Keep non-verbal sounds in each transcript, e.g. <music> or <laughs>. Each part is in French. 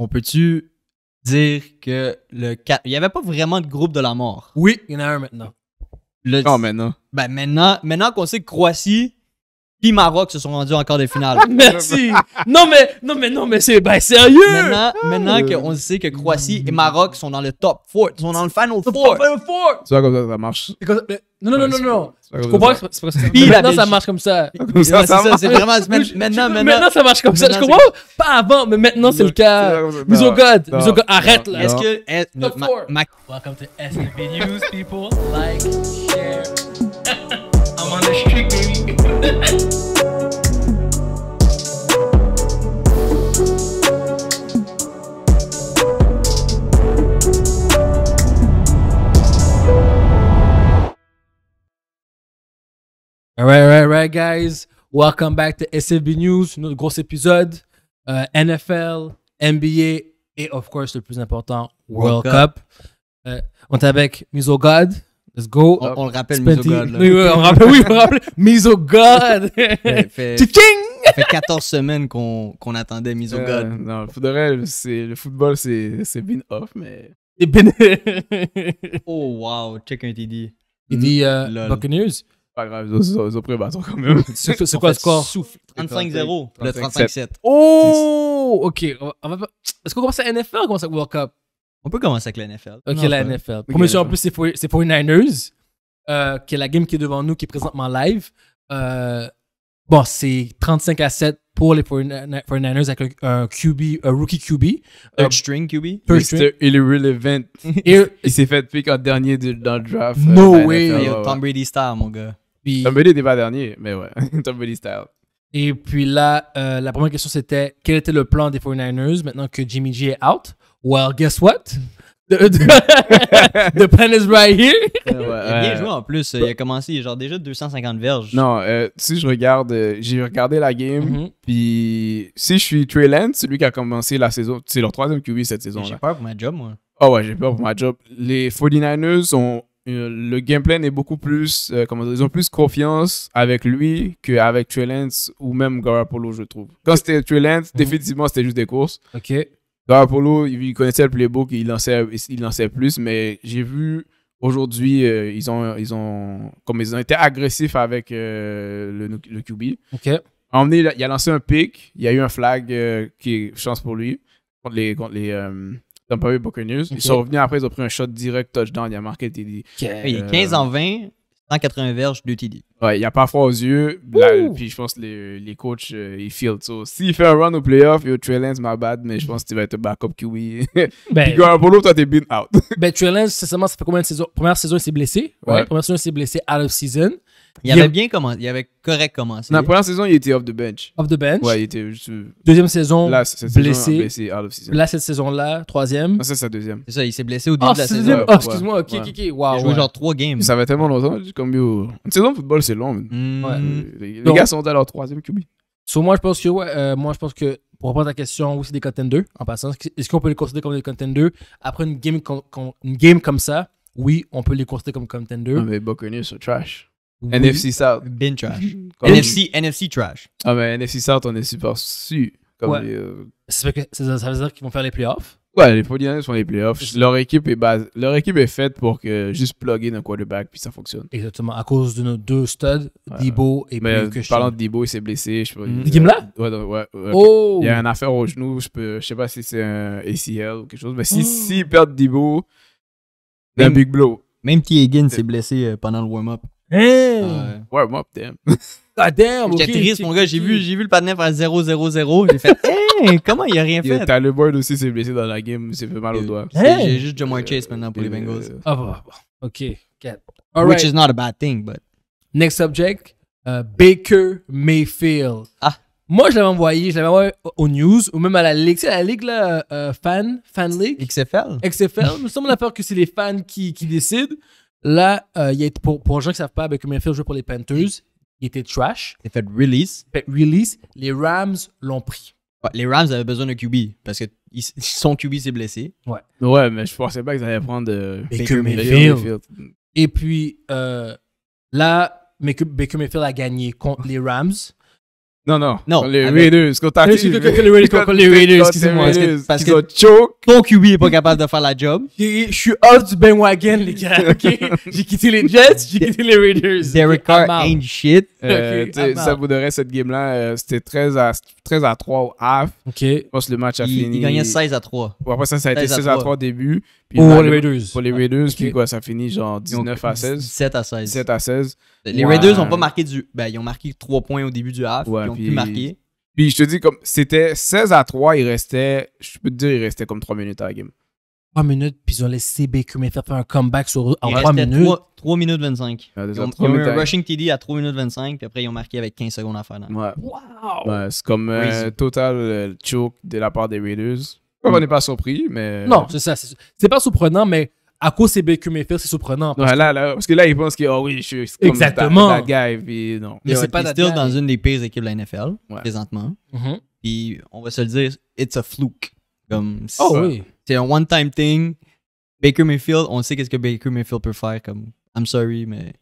on peut-tu dire que le 4. Il n'y avait pas vraiment de groupe de la mort. Oui, il y en a un maintenant. Le... Non, ah, maintenant. Ben maintenant, maintenant qu'on sait que Croatie puis Maroc se sont rendus encore des finales. <laughs> Merci. non mais non mais non mais c'est ben sérieux. Maintenant, maintenant euh. qu'on sait que Croatie et Maroc sont dans le top 4, sont dans le final 4. Final 4. Tu vois comme ça ça marche. Non non non non non. Je comprends que c'est maintenant ça marche comme ça. Comme ça, c'est vraiment maintenant maintenant. ça marche comme ça. Je comprends pas avant mais maintenant c'est le cas. Mise au god, mise au arrête là. Est-ce que Welcome to SNB News people. Like share. <laughs> I'm on the street right, all right, guys. Welcome back to SFB News, notre gros épisode. Euh, NFL, NBA et, of course, le plus important, World, Cup. Euh, on est avec Miso God. Let's go. On, le rappelle, Misogod. Oui, oui, on rappelle, oui, on rappelle. <laughs> Misogod! <laughs> Ben, ça fait 14 semaines qu'on qu attendait Misogod. Euh, non, le football, c'est been off, mais. C'est been. <laughs> oh, wow. Check un TD. TD mm-hmm. euh, news. Pas grave, ils ont, pris le bâton quand même. C'est quoi le score? 35-0. Le 35-7. Oh! Ok. Est-ce qu'on commence à NFL ou on commence à World Cup? On peut commencer avec la NFL. Ok, la NFL. Okay, en plus, c'est pour, pour une Niners, euh, qui est la game qui est devant nous, qui est présentement live. Euh, bon, c'est 35 à 7 pour les 49ers avec un, QB, un rookie QB. Un euh, string QB. Il est Irrelevant. il, il s'est fait pick en dernier dans le draft. No way. Tom Brady style, mon gars. Tom Brady n'est pas dernier, mais ouais. <laughs> Tom Brady style. Et puis là, la première question c'était quel était le plan des 49ers maintenant que Jimmy G est out? Well, guess what? <laughs> The, pen is right here. il a bien joué en plus. Il a commencé genre déjà 250 verges. Non, euh, si je regarde, euh, j'ai regardé la game. Mm-hmm. Puis si je suis Trey Lance, celui qui a commencé la saison, c'est leur troisième QB cette saison. J'ai peur pour ma job, moi. Ah oh, ouais, j'ai peur pour ma job. Les 49ers ont euh, le gameplay est beaucoup plus, comment dire, ils ont plus confiance avec lui qu'avec Trey Lance ou même Garoppolo, je trouve. Quand c'était Trey mm-hmm. définitivement, c'était juste des courses. OK polo il connaissait le playbook, il lançait, il lançait plus, mais j'ai vu aujourd'hui, euh, ils, ont, ils, ont, comme ils ont été agressifs avec euh, le, QB. OK. Emmené, il a lancé un pic il y a eu un flag euh, qui est chance pour lui contre les, contre les Tampa Ils sont revenus après, ils ont pris un shot direct, touchdown, il a marqué. Il, il est 15 en 20, 180 verges, 2 TD. Ouais, il a pas froid aux yeux. Là, puis je pense que les, les coachs, euh, ils feel. So, s'il fait un run au playoff, yo, Trey Lance, my bad, mais je pense que tu vas être backup QB. <laughs> ben, puis Garoppolo, toi, t'es been out. ben, Trey Lance, seulement, ça fait combien de saisons Première saison, il s'est blessé. Première saison, il s'est blessé out of season. Il, avait bien commencé, il avait correct commencé. Dans la première saison, il était off the bench. Off the bench. Ouais, il était juste... Euh, deuxième saison, blessé. Euh, Là, cette saison-là, troisième. Ah, ça, c'est sa deuxième. C'est ça, il s'est blessé au début ah, de la saison. oh, excuse-moi, ok, ok, ok. Wow, il a genre trois games. Ça va tellement longtemps, comme bio. Euh, une saison de football, c'est long. Hmm. Les, gars sont à leur troisième QB. Sur moi, je pense que, moi, je pense que pour répondre à ta question, oui, c'est des contenders, en passant. Est-ce qu'on peut les considérer comme des contenders Après une game, comme ça, oui, on peut les considérer comme contenders. Non, mais Buccaneers, c'est trash. NFC South. Bin trash. <laughs> NFC, NFC trash. Ah, mais NFC South, on est super su. ouais. Euh, ça, veut dire qu'ils vont faire les playoffs? Ouais, les Polynesiens font les playoffs. Leur équipe, est base... Leur équipe est faite pour que juste plug-in plugger un quarterback puis ça fonctionne. Exactement, à cause de nos deux studs, Dibo Debo et Mais je. Parlant de Debo, il s'est blessé. Je sais mm. pas, là Ouais, ouais. Oh! Il y a un affaire au genou, je, ne sais pas si c'est un ACL ou quelque chose. Mais oh! s'ils si, si perdent Debo, c'est un big blow. Même T. Higgins s'est blessé euh, pendant le warm-up. Hey! warm up, damn. God <laughs> ah, damn! J'étais okay, triste, mon gars. J'ai vu, vu le partner faire 0-0-0. J'ai fait, <laughs> hey, hein? comment il a rien fait? Tyler aussi s'est blessé dans la game. Il s'est fait mal au euh, doigt. Hein? J'ai juste Jamal Chase maintenant pour les euh, Bengals. Ah, ah OK. All Which is not a bad thing, but. Next subject, euh, Baker Mayfield. Ah. Moi, je l'avais envoyé, je l'avais envoyé aux news ou même à la ligue. sais la ligue, là, fan, fan league. XFL. XFL. nous sommes semble la peur que c'est les fans qui, qui décident. Là, euh, pour, pour les gens qui ne savent pas, Baker Mayfield joue pour les Panthers. Il était trash. Il a fait release. release. Les Rams l'ont pris. les Rams avaient besoin de QB parce que son QB s'est blessé. Ouais. Ouais, mais je pensais pas qu'ils allaient prendre euh, Baker, Mayfield. Et puis euh, là, Baker Mayfield a gagné contre les Rams. Non, non, Não. Les Raiders, que t'as dit. Les Raiders, les Raiders, excusez-moi. Parce que choke. ton QB est pas capable de faire la job. Je suis off du Wagon, les gars, ok? <laughs> J'ai quitté les Jets, j'ai quitté les Raiders. Derek Carr ain't shit. Euh, ça vous donnerait cette game-là, euh, c'était 13 à, 3 au half. Ok. Je pense que le match a fini. Il gagnait 16 à 3. Bon, après ça, ça a été 16 à 3 au début pour les Raiders. Pour les ah, Raiders, puis quoi, ça finit genre 19 à 16. 7 à 16. 7 à 16. Les Raiders n'ont pas marqué du. Ben, ils ont marqué 3 points au début du half. ils ont plus marqué. Puis je te dis, comme c'était 16 à 3, Ils restaient… Je peux te dire, il restait comme 3 minutes à la game. 3 minutes, puis ils ont laissé BQMF faire un comeback sur, en 3 minutes. 3, 3, minutes 25. Ah, ils ont, un rushing TD à 3 minutes 25, puis après ils ont marqué avec 15 secondes à faire. Ouais. c'est comme un euh, total euh, choke de la part des Raiders on n'est mm. pas surpris, mais. Non, c'est ça. C'est pas surprenant, mais à cause c'est Baker Mayfield, c'est surprenant. Parce, là, là, parce que là, ils pensent que, oh oui, je suis comme Exactement. gars. Exactement. Mais c'est pas still dans une des pires équipes de la NFL, présentement. Mm-hmm. Puis on va se le dire, it's a fluke. Comme, oh C'est un one-time thing. Baker Mayfield, on sait qu'est-ce que Baker Mayfield peut faire. Comme, I'm sorry, mais.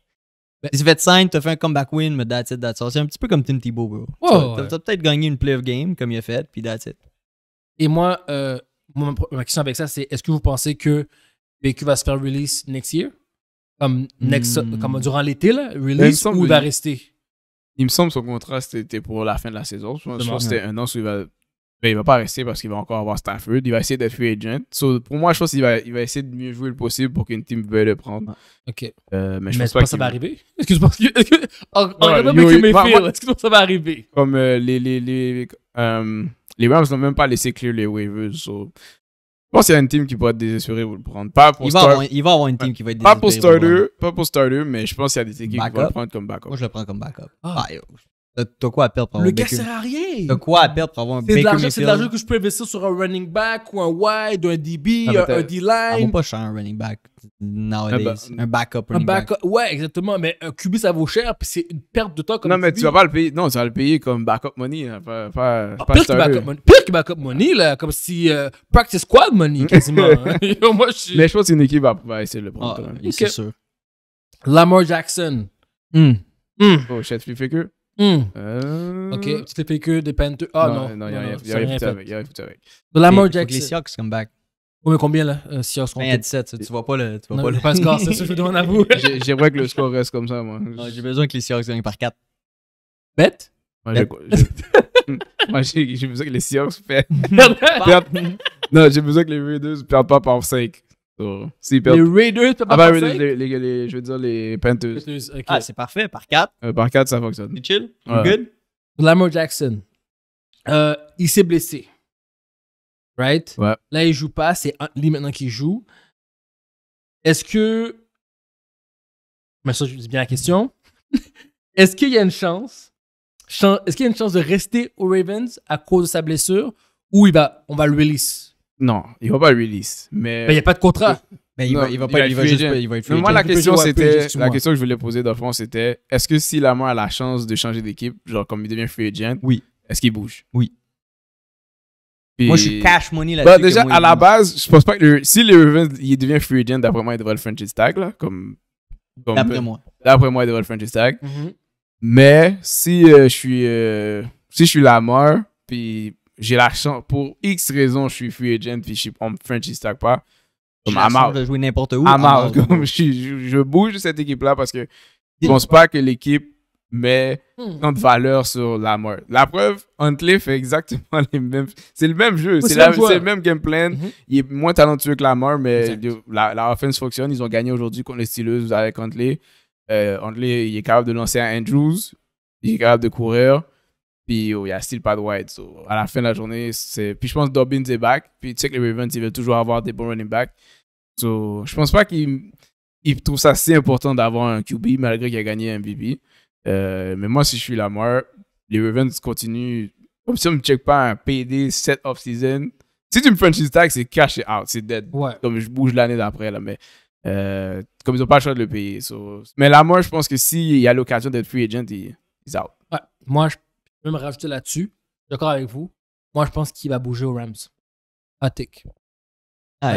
Ben tu il s'est fait sign, t'as fait un comeback win, mais that's it, that's all. C'est un petit peu comme Tim Tebow, bro. t'as peut-être gagné une playoff game, comme il a fait, puis that's it. Et moi, euh, ma question avec ça, c'est est-ce que vous pensez que BQ va se faire release next year Comme, hmm. comme durant l'été, là, release ou il va rester Il me semble que son contrat, c'était pour la fin de la saison. Je pense que c'était un an où il va mais ben, il va pas rester parce qu'il va encore avoir Stanford. Il va essayer d'être free agent. pour moi, je pense qu'il va, il va essayer de mieux jouer le possible pour qu'une team veuille le prendre. Ok. Euh, mais je pense pas, que ça va arriver. <laughs> Est-ce que tu penses que. ça va arriver Comme euh, les. Les Rams n'ont même pas laissé clear les waivers. Je pense qu'il y a une team qui pourrait être désespérée pour le prendre. Pas pour il, va avoir une team qui va être Pas pour starter, pas pour mais je pense qu'il y a des équipes qui vont le prendre comme backup. Moi, je le prends comme backup. Ah. Ah, T'as quoi à perdre pour avoir Le gars sert à rien. T'as quoi à perdre pour avoir un Baker C'est de l'argent que je peux investir sur un running back ou un wide ou un DB, ah, un, D-line. Ça vaut pas cher un running back nowadays. un backup running un back Ouais, exactement. Mais un QB, ça vaut cher puis c'est une perte de temps comme Non, mais tu vas pas le payer. Non, tu vas le payer comme backup money. Hein, pas, ah, pas, pire, que backup money. pire backup money, là. Comme si euh, practice squad money, quasiment. Mais hein. <laughs> je... Mais je pense une équipe va, va, essayer de le prendre. Ah, c'est sûr. Lamar Jackson. Mm. Mm. Oh, chef Figure. OK, hmm. Euh... Ok, petite PQ, des 2 Ah non, non, il y a, rien foutu avec. De la mort Jackson. Les Seahawks come back. Oui, mais combien là euh, Seahawks contre 17, tu, vois pas le, tu vois non, pas, le... pas le score, c'est que je vous demande à vous. <laughs> J'aimerais que le score reste comme ça, moi. J'ai besoin que les Seahawks gagnent par 4. Bête Moi, <laughs> j'ai besoin que les Seahawks <laughs> perdent. Non, j'ai besoin que les Raiders perdent pas par 5. Les Raiders, ah, ben, les, je veux dire les Panthers. Ah, c'est parfait, par 4. Euh, par 4, ça fonctionne. C'est chill, good. Lamar Jackson, euh, il s'est blessé. Right? Là, il joue pas, c'est lui maintenant qui joue. Est-ce que. Mais ça, je dis bien la question. <laughs> Est-ce qu'il y a une chance Est-ce qu'il y a une chance de rester aux Ravens à cause de sa blessure ou il va, on va le release non, il va pas release. Mais ben, il n'y a pas de contrat. Mais euh, ben, il, va, pas, il va, il va mais moi, la question, c'était, la question que je voulais poser dans fond, c'était est-ce que si Lamar a la chance de changer d'équipe, genre comme il devient free agent, oui. est-ce qu'il bouge Oui. Moi, je suis cash money là bah, déjà, à la base, je pense pas que si le il devient free agent, d'après moi, il devrait le franchise tag, là, comme. d'après moi. D'après moi, il devrait le franchise tag. Mhm. Mais euh, euh, si je suis. si je suis Lamar, puis j'ai la chance, pour X raison, je suis free agent, puis on suis en French stack pas. Comme Amar. de jouer n'importe où. Ah, je, bouge cette équipe-là parce que je pense pas que l'équipe met hmm. tant de valeur sur la mort. La preuve, Huntley fait exactement les mêmes. C'est le même jeu. C'est le même game plan. Mm-hmm. Il est moins talentueux que la mort, mais la, offense fonctionne. Ils ont gagné aujourd'hui contre les Steelers avec Huntley. Euh, Huntley, il est capable de lancer à Andrews. Il est capable de courir. Puis il y a still pas de So, à la fin de la journée, c'est. Puis je pense que Dobbins est back. Puis tu sais que les Ravens, ils veulent toujours avoir des bons running backs. So, je pense pas qu'ils trouvent ça assez important d'avoir un QB malgré qu'il a gagné un MVP. Euh, mais moi, si je suis Lamar, les Ravens continuent. Comme si on ne check pas un PD set off-season. Si tu me franchise tag, c'est cash out, c'est dead. Comme je bouge l'année d'après, là. Mais euh, comme ils n'ont pas le choix de le payer. So. Mais Lamar, je pense que s'il y a l'occasion d'être free agent, ils est out. Moi, je je vais me rajouter là-dessus. D'accord avec vous. Moi, je pense qu'il va bouger aux Rams. À tick. Ah,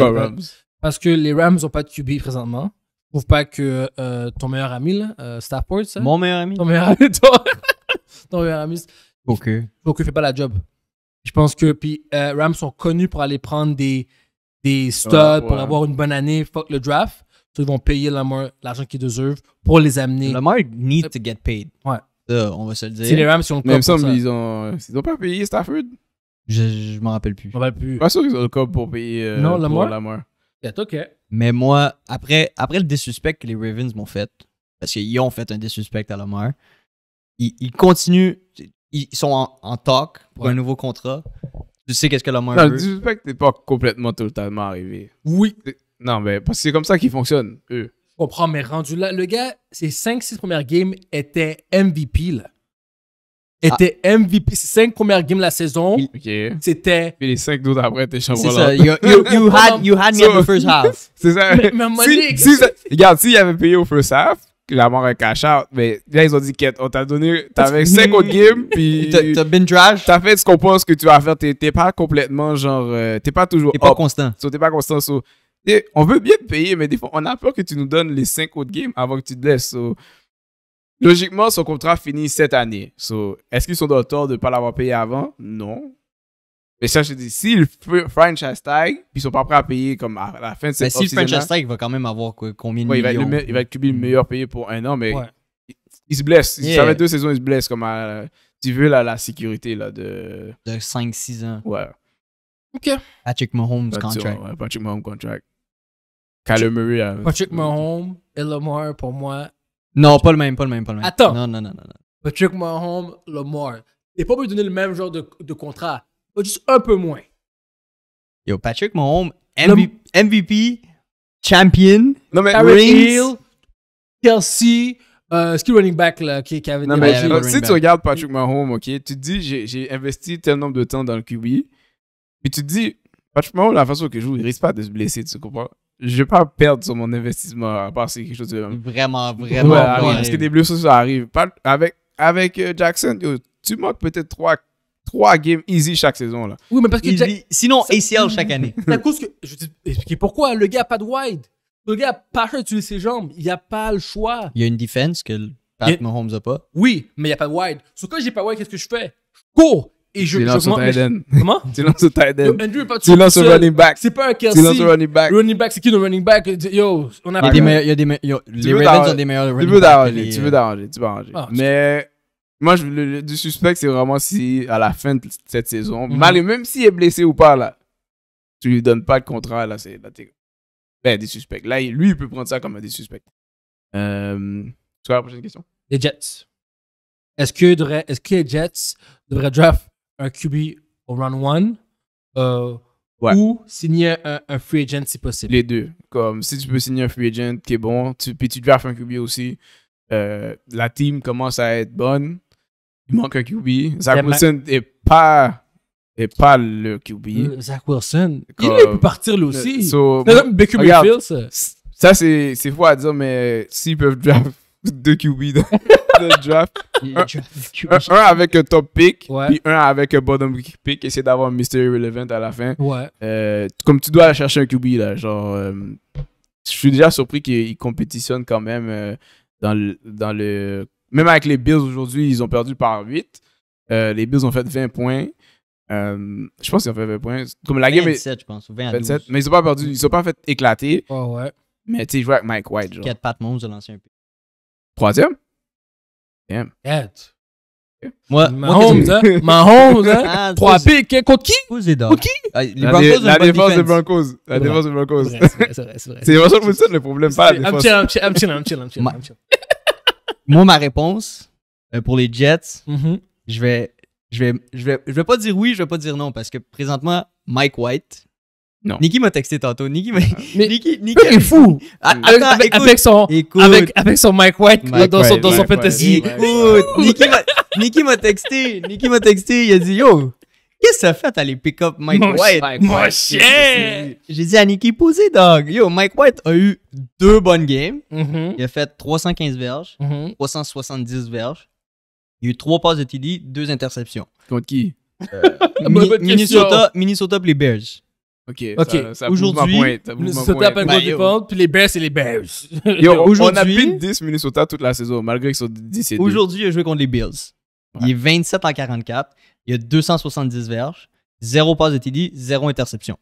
Parce que les Rams n'ont pas de QB présentement. Je trouve pas que euh, ton meilleur ami, là, euh, Stafford, Mon meilleur ami. Ton meilleur ami, <laughs> toi. ton meilleur ami. Ok. Ok, fait pas la job. Je pense que. Puis, euh, Rams sont connus pour aller prendre des, des studs, pour avoir une bonne année, fuck le draft. Ils vont payer l'argent qu'ils deservent pour les amener. Lamar need to get paid. Ouais. Ça, on va se le dire. C'est les Rams, qui ont le Mais Même euh, ils ont, ils pas payé Stafford. Je, je m'en rappelle plus. Je m'en rappelle plus. Pas sûr qu'ils ont le cop pour payer euh, non, Lamar. C'est OK. Mais moi, après, après le désuspect que les Ravens m'ont fait, parce qu'ils ont fait un désuspect à Lamar, ils, ils continuent, ils sont en, en talk pour un nouveau contrat. Tu sais qu'est-ce que Lamar non, veut. Le désuspect n'est pas complètement totalement arrivé. Oui. Non, mais parce que c'est comme ça qu'ils fonctionnent, eux comprends, mais rendu là, le gars, ses 5-6 premières games étaient MVP, là. Ah. Était MVP. Ses 5 premières games de la saison, c'était. Puis les 5 d'autres après, t'es champion. C'est ça. You, <laughs> had, you had me so, at the first half. <laughs> C'est ça. Mais, mais si, si regarde, s'il avait payé au first half, la mort un cash out. Mais là, ils ont dit qu'on on t'a donné, t'avais 5 <laughs> autres games, puis. T'as been trash. T'as fait ce qu'on pense que tu vas faire. T'es, pas complètement genre. Euh, t'es pas toujours. T'es pas constant. t'es pas constant. So, on veut bien te payer, mais des fois, on a peur que tu nous donnes les cinq autres games avant que tu te laisses. logiquement, son contrat finit cette année. Est-ce qu'ils sont dans de ne pas l'avoir payé avant? Non. Mais ça, je te dis, si le franchise tag, puis ils sont pas prêts à payer comme à la fin de cette saison. Mais si le franchise tag va quand même avoir combien de ouais, millions? Il va être, le, le meilleur payé pour un an, mais il, se blesse. Yeah. Ça fait deux saisons, il se blesse. Comme tu veux la sécurité là, de. De 5-6 ans. Ouais. Ok. Patrick Mahomes contract. Patrick Mahomes contract. Kyler euh, Patrick Mahomes et Lamar, pour moi. Non, pas le même, pas le même, pas le même. Attends. Non, non, non, non. Patrick Mahomes, Lamar. T'es pas obligé de donner le même genre de, de contrat. Juste un peu moins. Yo, Patrick Mahomes, MVP, champion, non, mais Kelsey, euh, running back là, qui, qui avait non, mais, Si tu regardes Patrick Mahomes, ok, tu te dis, j'ai investi tel nombre de temps dans le QB, puis tu te dis, Patrick Mahomes, la façon qu'il joue, il risque pas de se blesser, tu comprends? je vais pas perdre sur mon investissement à part si quelque chose de vraiment vraiment parce que des bleus ça arrive avec avec euh, Jackson tu manques peut-être trois trois games easy chaque saison là oui mais parce que sinon ACL chaque année <laughs> cause que je expliquer pourquoi le gars a pas de wide le gars a pas tuer ses jambes il a pas le choix il y a une défense que Pat Mahomes a pas oui mais il y a pas de wide sauf so, j'ai pas wide qu'est-ce que je fais je cours et je, tu au tight <laughs> Comment Tu lances au tight end. Andrew pas tu lances au running back. C'est pas un Kelsey. Tu lances au running back. Running back, c'est qui le running back Yo, on a. Il y a des meilleurs. Les Ravens ont des meilleurs running euh, Tu veux d'arranger. Tu ah, veux d'arranger. Tu peux arranger. Mais. Moi, je, du suspect, c'est vraiment si à la fin de cette saison, mhm. malgré même s'il est blessé ou pas, là, tu lui donnes pas le contrat, là, c'est. Ben, des suspects. Là, lui, il peut prendre ça comme un des suspects. Euh, tu la prochaine question? Les Jets. Est-ce que, est que les Jets devraient draft un QB au round 1 euh, ou signer un, free agent si possible. Les deux. Comme si tu peux signer un free agent qui est bon, puis tu drafts un QB aussi, euh, la team commence à être bonne. Il manque un QB. Zach Wilson n'est pas est pas le QB. Euh, Zach Wilson. il peut partir lui aussi. So, c'est ça. Ça, c'est fou à dire, mais s'ils peuvent draft deux QB <laughs> dans le draft. un, avec un top pick, puis un avec un bottom pick. Essayer d'avoir un Mystery Relevant à la fin. Euh, comme tu dois chercher un QB, là, genre. Euh, je suis déjà surpris qu'ils compétitionnent quand même euh, dans, le, Même avec les Bills aujourd'hui, ils ont perdu par 8. les Bills ont fait 20 points. je pense qu'ils ont fait 20 points. Comme la 27, game je pense, 20 à mais ils n'ont pas perdu, ils n'ont pas fait éclater. Mais tu sais, avec Mike White. Genre. 4 pattes Mahomes de l'ancien Troisième? Damn. Yeah. Moi, Mahomes, hein? Mahomes, hein? Ah, Trois piques, hein? contre qui? Contre qui? Ah, la, défense des Broncos. La défense des Broncos. C'est vrai, c'est vrai. C'est le problème, pas la défense. I'm chill, I'm chill, I'm chill, Moi, ma réponse euh, pour les Jets, mm-hmm. je vais je vais, je vais, je vais pas dire oui, je vais pas dire non, parce que présentement, Mike White, Niki m'a texté tantôt. Niki, m'a. Ah. <laughs> Niki, Niki est fou. Ah, avec, son, Mike White dans, son, fantasy. Niki m'a texté. Niki m'a texté. Il a dit Yo, qu'est-ce que ça fait les pick up Mike White Moi chien! J'ai dit à Niki, posez dog. Yo, Mike White a eu deux bonnes games. Mm-hmm. Il a fait 315 verges, 370 mm-hmm. verges. Il a eu trois passes de TD, deux interceptions. Contre qui euh, <laughs> ah, Minnesota, Minnesota, Minnesota les Bears. Ok. Ok. Aujourd'hui, Minnesota pas indépendante, puis les Bears, et les Bears. on a plus de 10 Minnesota toute la saison, malgré qu'ils sont 10 et Aujourd'hui, il a joué contre les Bills. Il est 27 en 44. Il a 270 verges, 0 passe de TD, 0 interception.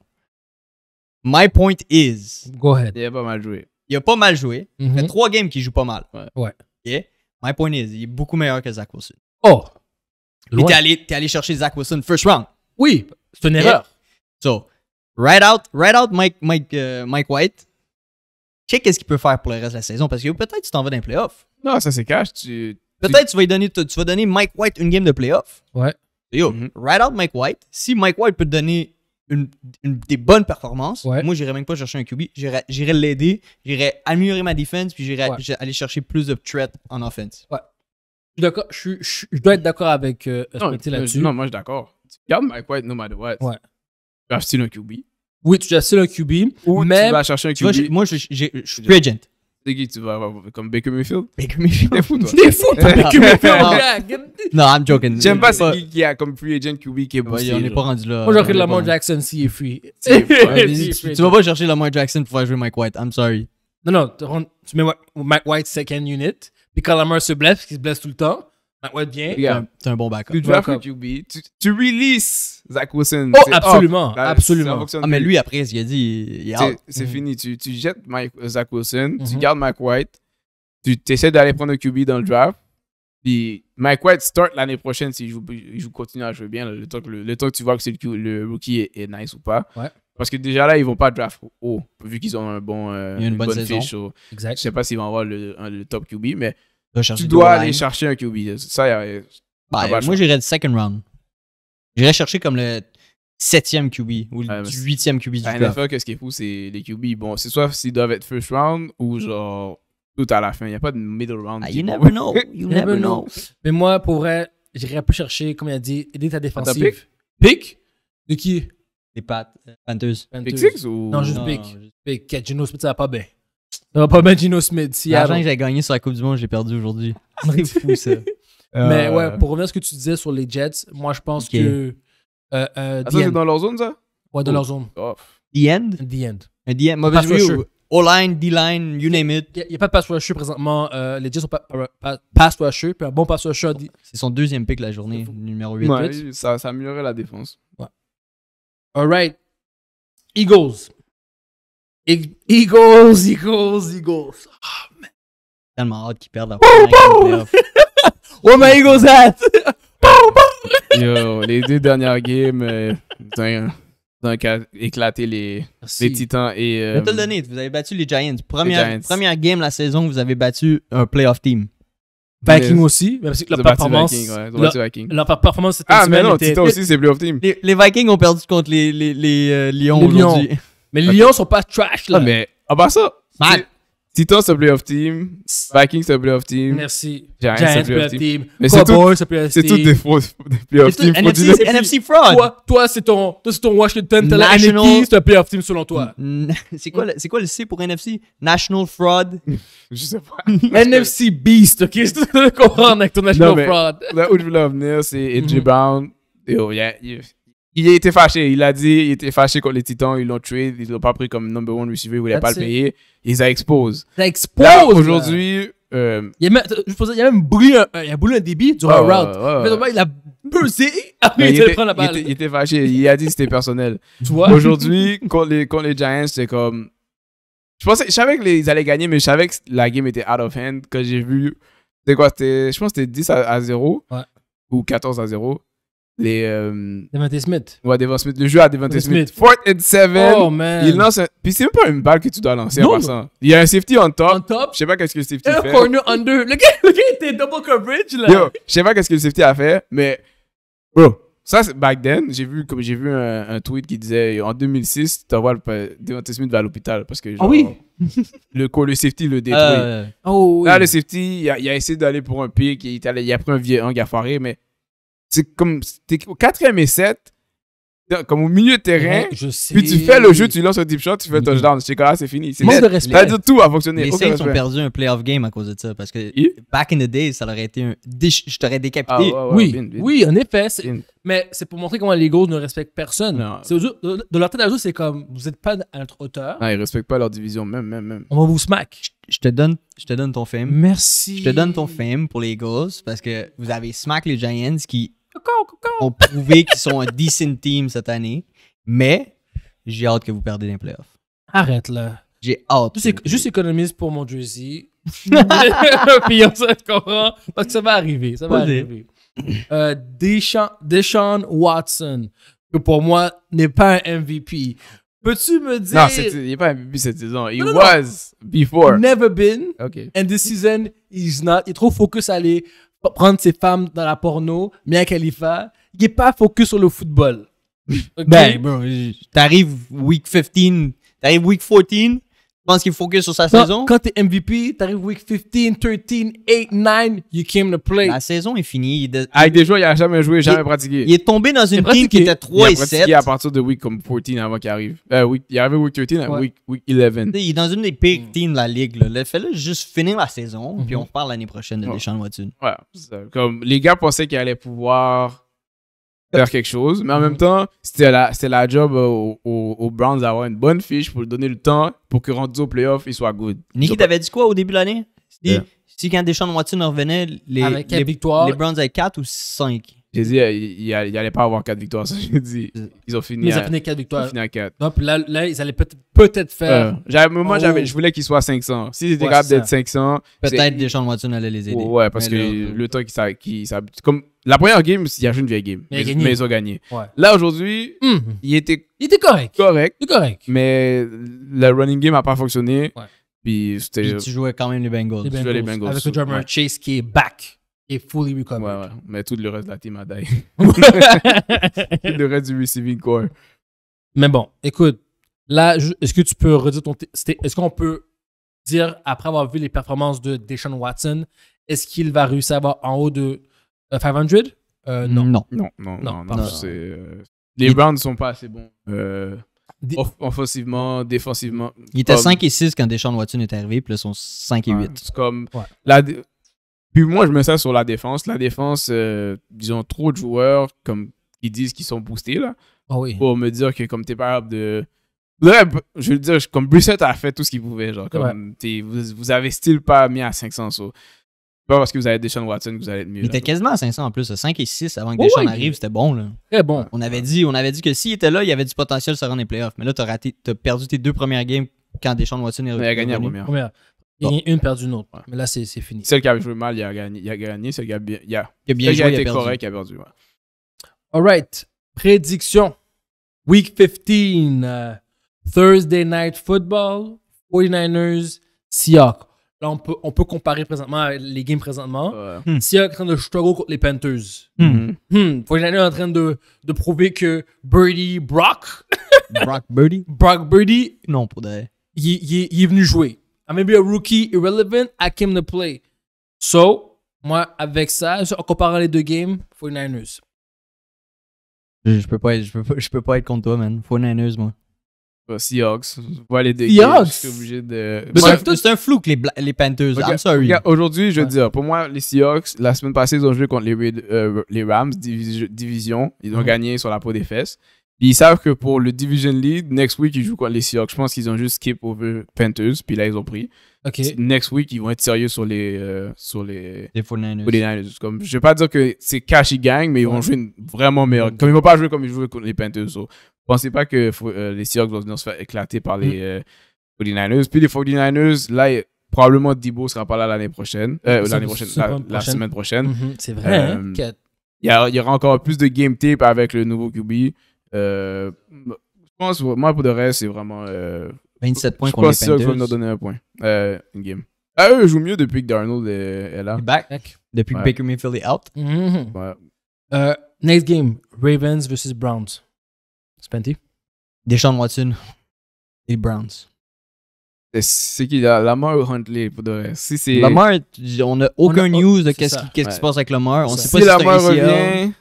My point is. Go ahead. Il a pas mal joué. Il a pas mal joué. Il fait 3 mhm. games qu'il joue pas mal. Ouais. Ok. My point is, il est beaucoup meilleur que Zach Wilson. Oh! Mais t'es allé, allé, chercher Zach Wilson first round. Oui, c'est une erreur. So, Right out, right out Mike, Mike, euh, Mike White. Check qu'est-ce qu'il peut faire pour le reste de la saison parce que peut-être tu t'en vas dans les playoffs. Non, ça c'est cash. Peut-être tu vas donner, Mike White une game de playoff. Ouais. Yo, mhm. right out Mike White. Si Mike White peut te donner une, des bonnes performances, moi, j'irais même pas chercher un QB. J'irai l'aider, j'irais améliorer ma défense, puis j'irai aller chercher plus de threats en offense. Ouais. Je, je dois être d'accord avec euh, là-dessus. Non, moi, je suis d'accord. Garde Mike White, no matter what. Ouais. Tu un QB. Oui, tu as un QB. Ou même, tu vas chercher un QB. moi, je, suis free agent. C'est qui tu vas avoir comme Baker Mayfield Baker Mayfield. T'es fou, toi. T'es fou, toi, Baker <laughs> Mayfield. <laughs> non, I'm joking. J'aime pas ce qui a comme free agent QB qui est bossé. on n'est pas rendu là. Moi, j'ai Lamar Jackson s'il est free. <laughs> Tu vas pas chercher Lamar Jackson pour faire jouer Mike White. I'm sorry. Non, non, tu mets Mike White second unit. Puis quand Lamar se blesse, parce qu'il se blesse tout le temps, ben, un, bon backup. Tu drafts QB. Tu, releases Zach Wilson. Oh, absolument. absolument. Ah, mais lui, après, il a dit. C'est mhm. fini. Tu, jettes Mike, euh, Zach Wilson. Tu mhm. gardes Mike White. Tu essaies d'aller prendre le QB dans le draft. Puis Mike White start l'année prochaine si je continue à jouer bien. le, temps que, le, tu vois que c'est le, rookie est, nice ou pas. Parce que déjà là, ils vont pas draft haut, vu qu'ils ont un bon, euh, une, bonne, Je sais pas s'ils vont avoir le, le top QB, mais tu dois aller chercher un QB. Ça, y a, bah, moi, j'irais le second round. J'irais chercher comme le septième QB ou le huitième QB du à NFL, que ce qui est fou, c'est les QB. Bon, c'est soit s'ils doivent être first round ou genre tout à la fin. Il n'y a pas de middle round. Ah, you <laughs> never know. You never know. Mais moi, pour vrai, j'irais plus chercher, comme il a dit, aider ta défensive. Pick De qui Des pattes. Euh, Panthers. Pick ou Non, juste pick. Pick. Juno Smith, ça va pas bien va pas mal Gino Smith. Si L'argent que j'ai gagné sur la Coupe du Monde, j'ai perdu aujourd'hui. <laughs> C'est fou, ça. Mais ouais, euh, pour revenir à ce que tu disais sur les Jets, moi, je pense que. Euh, euh ah, c'est dans leur zone, ça Ouais, dans leur oh. zone. The end The end. the end. O-line, D-line, you name it. Il n'y a, pas de pass rusher présentement. Euh, les Jets sont pas, pas, pass rusher, puis un bon pass rusher. C'est son deuxième pick la journée, numéro 8. Ouais, Ça, ça améliorait la défense. Ouais. All right. Eagles. Eagles, Eagles, Eagles. Oh, man. Tellement hâte qu'ils perdent la mais <laughs> my Eagles at? <laughs> Yo, les deux dernières games, euh, putain, éclaté les, les Titans et. Je vais euh, te le donner, vous avez battu les Giants. Première, première game la saison, vous avez battu un playoff team. Vikings aussi, parce que leur performance. Vikings, leur, performance c'était ah, mais non, Titans aussi, c'est playoff team. Les, Vikings ont perdu contre les, les, les euh, Lions aujourd'hui. Mais les Lions sont pas trash, là. Ah, mais à ça, Man. Titans, c'est playoff team. Vikings, c'est playoff team. Merci. Giants, c'est playoff team. Mais c'est tout, playoff team. C'est tout des playoff team. NFC, c'est NFC fraud. Toi, toi c'est ton, ton Washington National... NFC, c'est un playoff team selon toi. <laughs> C'est quoi, quoi le C pour NFC? National fraud. <laughs> je sais pas. NFC beast, ok? <laughs> C'est tout ce que tu comprendre avec ton national fraud. Là où je voulais en venir, c'est AJ mhm. Brown. Yo, yeah, il était fâché. Il a dit, il était fâché contre les Titans. Ils l'ont tué. Ils l'ont pas pris comme number one receiver. Ils voulaient pas le payer. Ils a expose. Ça Aujourd'hui, euh, il, y a même, il y a même brûlé un, euh, il a un débit durant un round. route. il a buzzé il, était, fâché. il a dit que c'était personnel. Aujourd'hui, contre les, les Giants, c'est comme. Je pensais, je savais qu'ils allaient gagner, mais je savais que la game était out of hand. Quand j'ai vu. C'était quoi Je pense c'était 10 à, 0. Ou 14 à 0 les. Euh, Smith. Ouais, Devante Smith. Le joueur à Devante Smith. Smith. Fourth and seven. Oh man. Il lance un. Puis c'est même pas une balle que tu dois lancer non, en passant. Il y a un safety on top. On top. Je sais pas qu'est-ce que le safety a fait. Un corner under. Le gars, le gars était double coverage là. Yo, je sais pas qu'est-ce que le safety a fait, mais. Bro. Ça, c'est back then, j'ai vu, comme j'ai vu un, tweet qui disait en 2006, tu vois, Devante Smith va à l'hôpital parce que. Genre, ah oui! le, le safety le détruit. Oh, oui. Là, le safety, il a, a essayé d'aller pour un pick, il, il a pris un, vieux, un mais c'est comme t'es au quatrième et sept, comme au milieu de terrain, puis tu fais le jeu, tu lances un deep shot, tu fais un mm-hmm. touchdown. C'est c'est fini. C'est Manque de respect. Pas du tout à fonctionner. Les Saints ont perdu un playoff game à cause de ça parce que back in the day, ça aurait été un. Je t'aurais décapité. Ah, oui, oui, en effet. Mais c'est pour montrer comment les Ghosts ne respectent personne. De leur tête à c'est comme vous n'êtes pas à notre hauteur. Ah, ils respectent pas leur division, même, même, même. On va vous smack. Je te donne, je te donne ton fame Merci. Je te donne ton fame pour les Ghosts parce que vous avez smack les Giants qui ont prouvé qu'ils sont un decent team cette année. Mais j'ai hâte que vous perdez les playoffs. Arrête là. J'ai hâte. Juste, juste, économise pour mon jersey. <laughs> Puis on se comprend. Parce que ça va arriver. Ça va arriver. Euh, Deshaun, Watson, que pour moi n'est pas un MVP. Peux-tu me dire. Non, il n'est pas un MVP cette saison. Il was before. Never been. Okay. And this season, he's not. Il est trop focus à aller prendre ses femmes dans la porno, Mia Khalifa, il est pas focus sur le football. Ben, bro, t'arrives week 15, t'arrives week 14, pense qu'il focus sur sa saison? Quand t'es MVP, t'arrives week 15, 13, 8, 9, you came to play. La saison est finie. Avec des joueurs, il n'a jamais joué, jamais pratiqué. Il est tombé dans une team qui était 3 et 7. Il a pratiqué à partir de week 14 avant qu'il arrive. Euh, week, il arrive week 13 week, 11. il est dans une des pires teams de la ligue. Il fais juste finir la saison, puis mhm. on reparle l'année prochaine de ouais. de Watson. Ouais, les gars pensaient qu'il allait pouvoir faire quelque chose. Mais en même temps, c'était la, la job euh, aux, Browns d'avoir une bonne fiche pour donner le temps pour que rendu au playoff, il soit good. Nicky, t'avais dit quoi au début de l'année? Si, yeah. si, quand Deshaun Watson revenait, les, avec les, les Browns avaient 4 ou 5? J'ai dit, euh, il n'y pas avoir 4 victoires. <laughs> J'ai dit, euh, ils ont fini. Ils ont fini à 4. là, là, ils allaient peut-être faire. Euh, moi, oh. je voulais qu'ils soient 500. S'ils étaient capables d'être 500. Peut-être de Watson allaient les aider. Ouais, parce que le, euh, temps qu'ils s'habituent. comme la première game, il y a une vieille game. Mais, ils ont gagné. Là, aujourd'hui, hum. il, était il était correct. Correct. Mais le running game n'a pas fonctionné. Puis, tu jouais quand même les Bengals. Les Bengals. Tu jouais les Bengals. Avec le drummer Chase qui est back. Et fully recovered. Ouais, ouais. Mais tout le reste de la team a die. <laughs> le reste du receiving core. Mais bon, écoute, là, est-ce que tu peux redire ton. Est-ce qu'on peut dire, après avoir vu les performances de Deshaun Watson, est-ce qu'il va réussir à avoir en haut de 500 euh, euh, non. Non, non, non. Euh, les Browns ne sont pas assez bons. offensivement, défensivement. Il était 5 et 6 quand Deshaun Watson est arrivé, puis là, ils sont 5 et 8. C'est comme. Puis moi, je me sens sur la défense. La défense, euh, disons trop de joueurs comme qui disent qu'ils sont boostés là. Ah pour me dire que comme t'es pas capable de. je veux dire, comme Brissette a fait tout ce qu'il pouvait, genre, comme vous, avez style pas mis à 500 Pas parce que vous avez Deshaun Watson que vous allez être mieux. Il était quasiment à 500 en plus. 5 et 6 avant que oh deschamps arrive, c'était bon. Là. Très bon. On avait, dit, on avait dit que s'il était là, il y avait du potentiel sur rendre les playoffs. Mais là, t'as as perdu tes deux premières games quand Deshaun Watson est revenu. Il a gagné la première. Il y a une, perdue, une autre. Mais là, c'est fini. Celle qui a joué mal, il a gagné. Il a gagné. Celle qui a bien, il a, il a bien joué, il a perdu. correct, il a perdu. All right. Prédiction. Week 15. Euh, Thursday Night Football. 49ers. Seahawks. Là, on peut, on peut comparer présentement les games présentement. Ouais. Hmm. Seahawks en train de struggle contre les Panthers. 49ers hmm. hmm. en train de, de prouver que Birdie Brock. Brock Birdie? <laughs> Brock Birdie. Non, pour dire. Il, il, il est venu jouer. I maybe a rookie irrelevant. I came to play. So, moi, avec ça, en comparant les deux games, 49ers. Je, je peux pas être, je peux, peux pas être contre toi, man. 49ers, moi. Bah, Seahawks. Voilà les deux Seahawks. Je suis obligé de. C'est un, bah, flou que les, les Panthers. I'm sorry. Aujourd'hui, je veux dire, pour moi, les Seahawks, la semaine passée, ils ont joué contre les, euh, Rams, division. Ils ont mhm. gagné sur la peau des fesses ils savent que pour le Division League, next week, ils jouent contre Les Seahawks. Je pense qu'ils ont juste skip over Panthers, puis là, ils ont pris. Next week, ils vont être sérieux sur les, euh, sur les, les 49ers. Je ne Comme, je vais pas dire que c'est cash, ils gagnent, mais ils vont jouer vraiment meilleur. Comme ils vont pas jouer comme ils jouent contre les Panthers. Ne Pensez pas que euh, les Seahawks vont venir se faire éclater par les 49ers. Mm. Euh, puis les 49ers, là, probablement dibo sera pas là l'année prochaine. l'année prochaine, la, semaine prochaine. Mm-hmm. C'est vrai. Hein? Il y, y, aura encore plus de game tape avec le nouveau QB. Euh, je pense, moi, pour de reste, c'est vraiment. 27 euh, points contre les Panthers. Je pense ça va nous donner un point. Euh, une game. Ah, eux jouent mieux depuis que Darnold est, là. Depuis que Baker Mayfield est out. Mm-hmm. next game, Ravens versus Browns. Spenty. Deshaun Watson et Browns. C'est qui Lamar ou Huntley pour de reste? Si Lamar, on n'a aucun news de qu'est-ce qui, se passe avec Lamar. On sait pas si, si Lamar revient.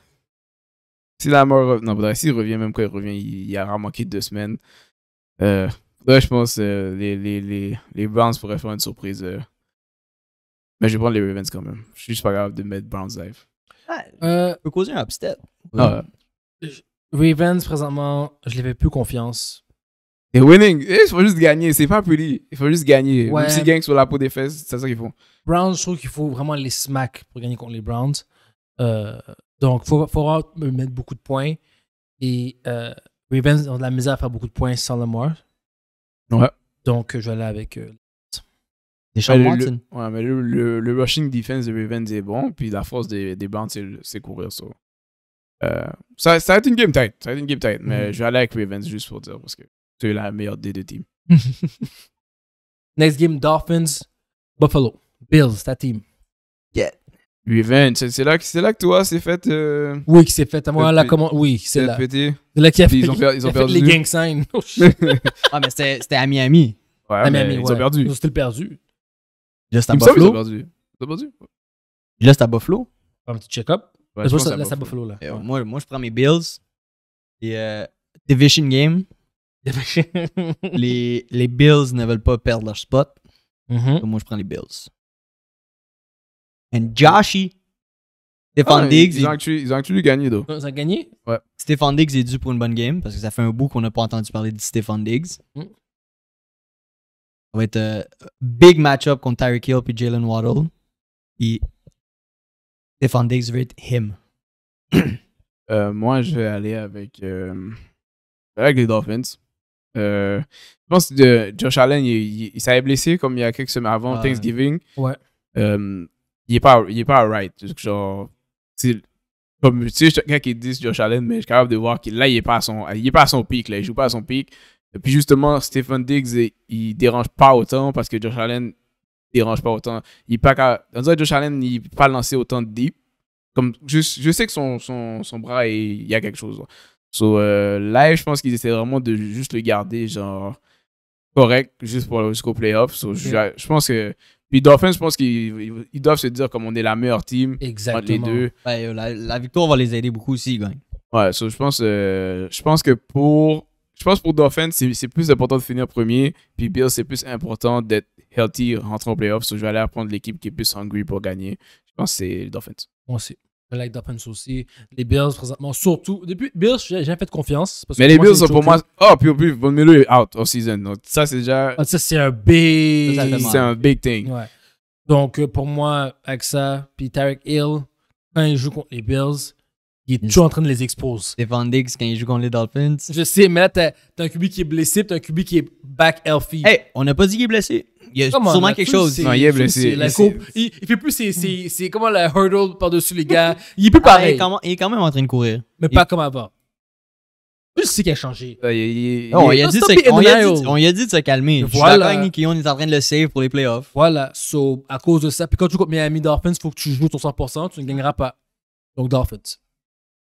Si la mort. Non, revient, même quand il revient, il, y aura manqué deux semaines. Euh, je pense, que euh, les, les, les, Browns pourraient faire une surprise. Euh. Mais je vais prendre les Ravens quand même. Je suis juste pas grave de mettre Browns live. Ouais, euh, peut causer un upset. Ah Ravens, présentement, je les fais plus confiance. Et winning. Eh, il faut juste gagner. C'est pas pretty. Il faut juste gagner. Ouais. Même sur la peau des fesses, c'est ça qu'ils font. Browns, je trouve qu'il faut vraiment les smack pour gagner contre les Browns. Donc, il faudra euh, mettre beaucoup de points. Et euh, Ravens ont de la misère à faire beaucoup de points sans le Ouais. Donc, je vais aller avec euh, Deshaun le, ouais, mais le, rushing defense de Ravens est bon. Puis la force des, des c'est courir ça. Euh, ça. ça. va être une game tight. Ça va être une game tight. Mais mm-hmm. je vais aller avec Ravens juste pour dire parce que c'est la meilleure des deux teams. <laughs> Next game, Dolphins, Buffalo. Bills, ta team. Yeah. 8, c'est là, c'est là que toi, c'est fait. Euh, oui, c'est fait. moi, là, comment. Oui, c'est là. C'est là a fait, ils ont, perdu. les gang signs. <laughs> Oh, ah, mais c'était à Miami. Miami, ils ont perdu. ont perdu. Juste à Buffalo. Ils ont perdu. Ils ont à Buffalo. Un petit check-up. là, c'est à, Buffalo. là. Euh, moi, moi, je prends mes Bills. Et euh, Division Game. les, les Bills ne veulent pas perdre leur spot. Mm-hmm. moi, je prends les Bills. Et Joshie Stéphane ah, Diggs. Ils, ont actually, ils ont actually gagné, though. Ils ont gagné? Ouais. Stéphane Diggs est dû pour une bonne game parce que ça fait un bout qu'on n'a pas entendu parler de Stéphane Diggs. Mm. Ça va être un euh, big match-up contre Tyreek Hill et Jalen Waddle. Et Stéphane Diggs va être him. <coughs> Euh, moi, je vais aller avec, euh, avec les Dolphins. je pense que Josh Allen, il, s'est blessé comme il y a quelques semaines avant ah, Thanksgiving. Ouais il est pas, il pas right. Genre, comme, tu sais, quelqu'un qui dit Josh Allen, mais je suis capable de voir qu'il, là, il est pas à son, il est pas son pic, là, il joue pas à son pic. Et puis, justement, Stephen Diggs, il, dérange pas autant parce que Josh Allen dérange pas autant. Il pas, on Josh Allen, il peut pas lancer autant de deep. Comme, je, je sais que son, son, son bras, il y a quelque chose. Donc, euh, là, je pense qu'ils essaient vraiment de juste le garder, genre, correct, juste pour jusqu'au playoff. je pense que puis Dolphins, je pense qu'ils doivent se dire comme on est la meilleure team Exactement. entre les deux. Euh, la, victoire va les aider beaucoup aussi, gagnent. Ouais, je pense, euh, je pense que pour, je pense pour Dolphins, c'est plus important de finir premier. Puis Bill, c'est plus important d'être healthy, rentrer en playoffs. je vais aller prendre l'équipe qui est plus hungry pour gagner. Je pense que c'est Dolphins. Moi aussi. Le like d'open aussi. Les Bills, présentement, surtout. Depuis Bills, j'ai jamais fait confiance. mais les Bills, pour moi. Oh, puis, puis Von Miller est out of season Ça, c'est déjà. Ah, ça, c'est un big. C'est un big thing. Ouais. Donc, euh, pour moi, avec ça, puis Tarek Hill, quand il joue contre les Bills, il est toujours en train de les exposer. Van Diggs, quand il joue contre les Dolphins. Je sais, mais là, t'as un QB qui est blessé, t'as un QB qui est back healthy. Hey, on n'a pas dit qu'il est blessé. Il y a sûrement quelque chose. Non, il est blessé. Il, fait plus c'est comment la hurdle par-dessus les gars. Il est plus ah, pareil. il, est quand, même en train de courir. Mais pas comme avant. Je sais qu'il a changé. on lui a, dit de se calmer. Voilà. Je suis on est en train de le save pour les playoffs. Voilà. So, à cause de ça, puis quand tu joues contre Miami Dolphins, il faut que tu joues ton 100%, tu ne gagneras pas. Donc, Dolphins.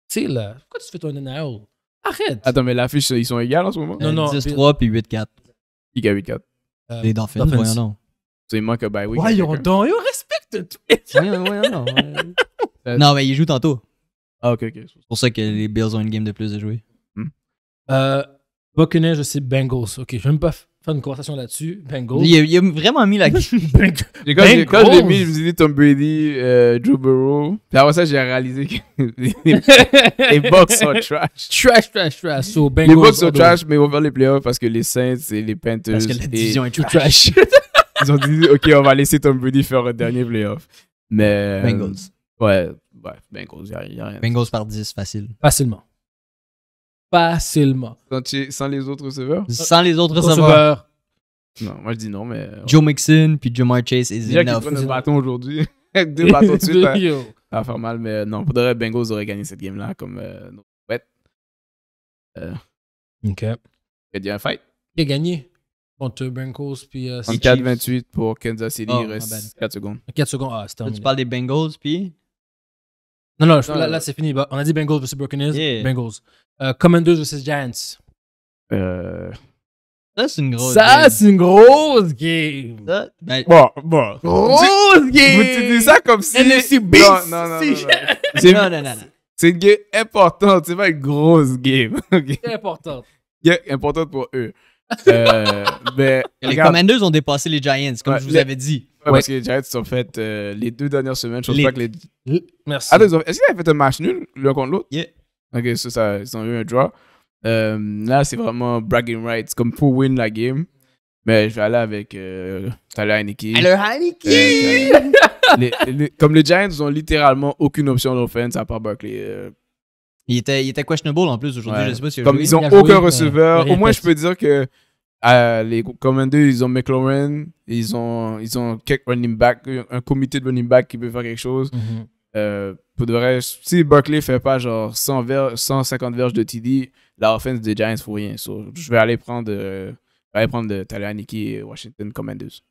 Tu sais, là, pourquoi tu fais ton NL Arrête! Attends, mais l'affiche, ils sont égales en ce moment? Non, non. 10-3 puis 8-4. Qui 8-4? Euh, les voyons non. C'est moi que ben oui. Voyons donc, yo, respecte tout! Voyons, non. <laughs> Non, mais ils jouent tantôt. Ah, ok, ok. C'est pour ça que les Bills ont une game de plus à jouer. Euh, Buccaneers, je sais Bengals. Ok, je vais me pas faire une conversation là-dessus. Bengals Il a, a vraiment mis la. quand j'ai, quand je l'ai mis, je me suis dit Tom Brady, Drew euh, Burrow. Puis après ça, j'ai réalisé que <laughs> les, Bucks sont <laughs> trash. Trash, trash, trash. les Bucks sont trash, mais ils vont faire les playoffs parce que les Saints et les Panthers. Parce que la division est tout trash. <laughs> Ils ont dit Ok, on va laisser Tom Brady faire un dernier playoff. Mais. Euh, Bengals. Ouais, Bengals, y a, rien. Bengals par 10, facile. Facilement facilement. Sans, les autres receveurs Sans les autres receveurs. Non, moi je dis non, mais. Euh, Joe Mixon puis Jamar Chase is Déjà enough. un bâton aujourd'hui. <laughs> <laughs> Deux bâtons de suite. Ça va faire mal, mais euh, non, pour Bengals aurait gagné cette game-là comme euh, euh. ok. Il y a un fight. Il a gagné contre Bengals puis. 4-28 pour Kansas City, oh, il reste 4 secondes. 4 secondes, ah, c'est terminé. Tu parles des Bengals puis. Non, non, là, c'est fini. Bah, on a dit Bengals versus Buccaneers. Bengals. Euh, Commanders versus Giants. Euh, ça, c'est une grosse ça, game. c'est une grosse game. Ben, bon, Grosse game. Vous dis ça comme si. <laughs> Non, non, non. C'est une game importante. C'est pas une grosse game. C'est <laughs> importante. Yeah, importante pour eux. Euh, <laughs> les regarde, Commanders ont dépassé les Giants, comme je vous avais dit. Parce que les Giants se sont fait euh, les deux dernières semaines. Je pense les... pas que les. Merci. Ah, est-ce qu'ils avaient fait un match nul l'un contre l'autre Oui. Ok, ça, ça, ils ont eu un draw. Euh, là, c'est vraiment bragging rights, comme pour win la game. Mais je vais aller avec euh, Heineken Heineke. Tyler <laughs> les, comme les Giants, ils ont littéralement aucune option d'offense à part Barkley. Il était, il était questionable en plus aujourd'hui. Je sais pas si Comme ils ont aucun receveur. Euh, au moins, je peux dire que euh, les Commanders, ils ont McLaurin, ils ont, ils ont quelques running back, un comité de running back qui peut faire quelque chose. Mhm. Euh, pour de vrai, si Buckley fait pas genre 100 150 verges de TD, la offense des Giants fait rien. je vais aller prendre, euh, aller prendre et Washington Commanders.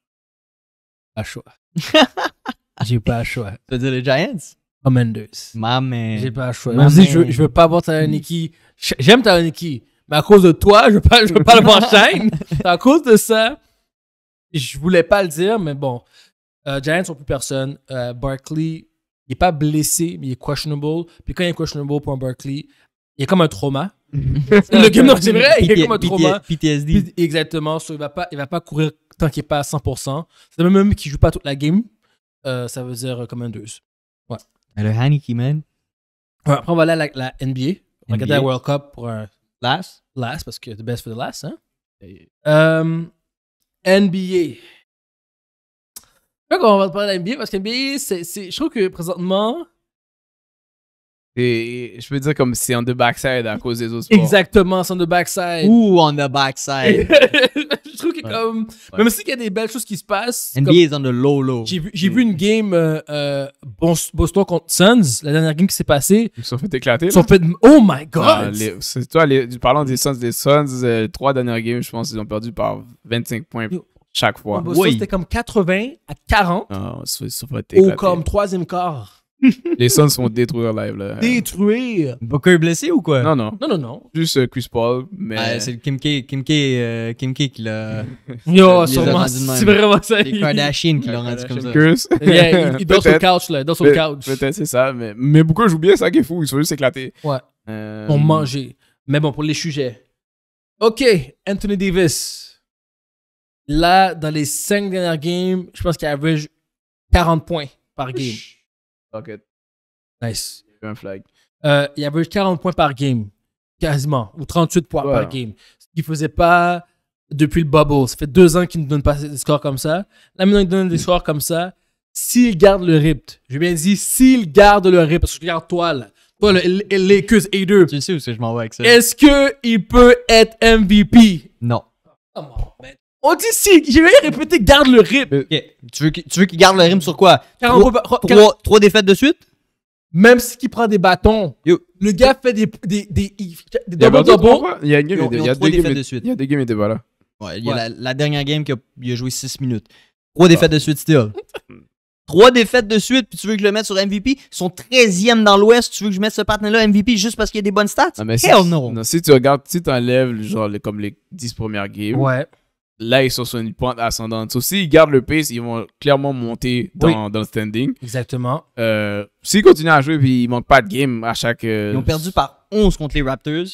À choix. <laughs> J'ai pas à choix. Tu veux dire les Giants? Commanders. Maman. J'ai pas le choix. Même si je, veux- je veux pas voir Taraniki. J'aime Taraniki. Mais à cause de toi, je veux pas, je veux pas le voir chaîne. <laughs> à cause de ça, je voulais pas le dire, mais bon. Euh, Giants sont plus personne. Euh, Barkley, il est pas blessé, mais il est questionable. Puis quand il est questionable pour un Barkley, il est comme un trauma. <laughs> Le game c'est il est comme un trauma. PTSD. Exactement. il va pas, il va pas courir tant qu'il est pas à 100%. C'est le même qui joue pas toute la game. Euh, ça veut dire euh, Commanders. Ouais. Le Haneke, man. Ouais, après, on va aller à la, NBA. On va regarder la World Cup pour un last. Last, parce que the best for the last, hein? Euh, NBA. On qu'on va parler de la NBA parce que NBA, c'est, je trouve que présentement, et je peux dire comme c'est on the backside à cause des autres sports. Exactement, c'est on the backside. Ou on the backside. <laughs> je trouve que comme... Même si il y a des belles choses qui se passent... NBA comme, is on the low low. J'ai vu, une game euh, euh, Boston contre Suns, la dernière game qui s'est passée. Ils se sont fait éclater. Ils se sont fait... Oh my God! c'est toi, parlant des Suns, les Suns, euh, trois dernières games, je pense, ils ont perdu par 25 points. chaque fois. Boston, c'était comme 80 à 40. ils ah, ça, va être ou comme troisième quart. <laughs> Les Suns détruits en live, là. Détruire! Booker est blessé ou quoi? Non, non. Non, non, non. Juste euh, Chris Paul, mais... Ah, c'est le Kim K, Kim K, euh, Kim K qui l'a... <laughs> Yo, sûrement, c'est vraiment ça. C'est Kardashian qui l'a rendu comme ça. Chris. il, dort sur le couch, là. Il dort sur le couch. Peut-être, c'est ça. Mais, mais Booker joue bien, ça qui est fou. Ils sont juste éclatés. Ouais. Euh, pour manger. Mais bon, pour les sujets. OK, Anthony Davis. Là, dans les cinq dernières games, je pense qu'il average 40 points par game. Nice. Il y un flag. Euh, il avait 40 points par game, quasiment, ou 38 points par game. Ce qu'il faisait pas depuis le bubble. Ça fait deux ans qu'il ne donne pas des scores comme ça. Là, maintenant, il donne des mm. scores comme ça. S'il garde le rip, j'ai bien dit, s'il garde le rip, parce que regarde toi là, toi le Lakers A2. Tu sais où je m'en vais avec ça. Est-ce qu'il peut être MVP? Non. On dit si, j'ai vais répété, garde le rythme. Tu veux qu'il garde le rythme sur quoi? Trois, défaites de suite? Même si prend des bâtons, le gars fait des, des, des, il- y a des Il y a games, et des il y a games, Ouais, il y a la, dernière game qu'il a, joué 6 minutes. Trois ah. défaites de suite, c'était <laughs> Trois défaites de suite, puis tu veux que je le mette sur MVP? Son 13e dans l'Ouest, tu veux que je mette ce partenaire-là MVP juste parce qu'il a des bonnes stats? Ah, si, no! non, si tu regardes, tu enlèves genre, les- comme les 10 premières games, Ouais là, ils sont sur une pointe ascendante. Donc, s'ils gardent le pace, ils vont clairement monter dans, dans le standing. Exactement. Euh, s'ils continuent à jouer puis ils manquent pas de game à chaque. Euh, ils ont perdu par 11 contre les Raptors.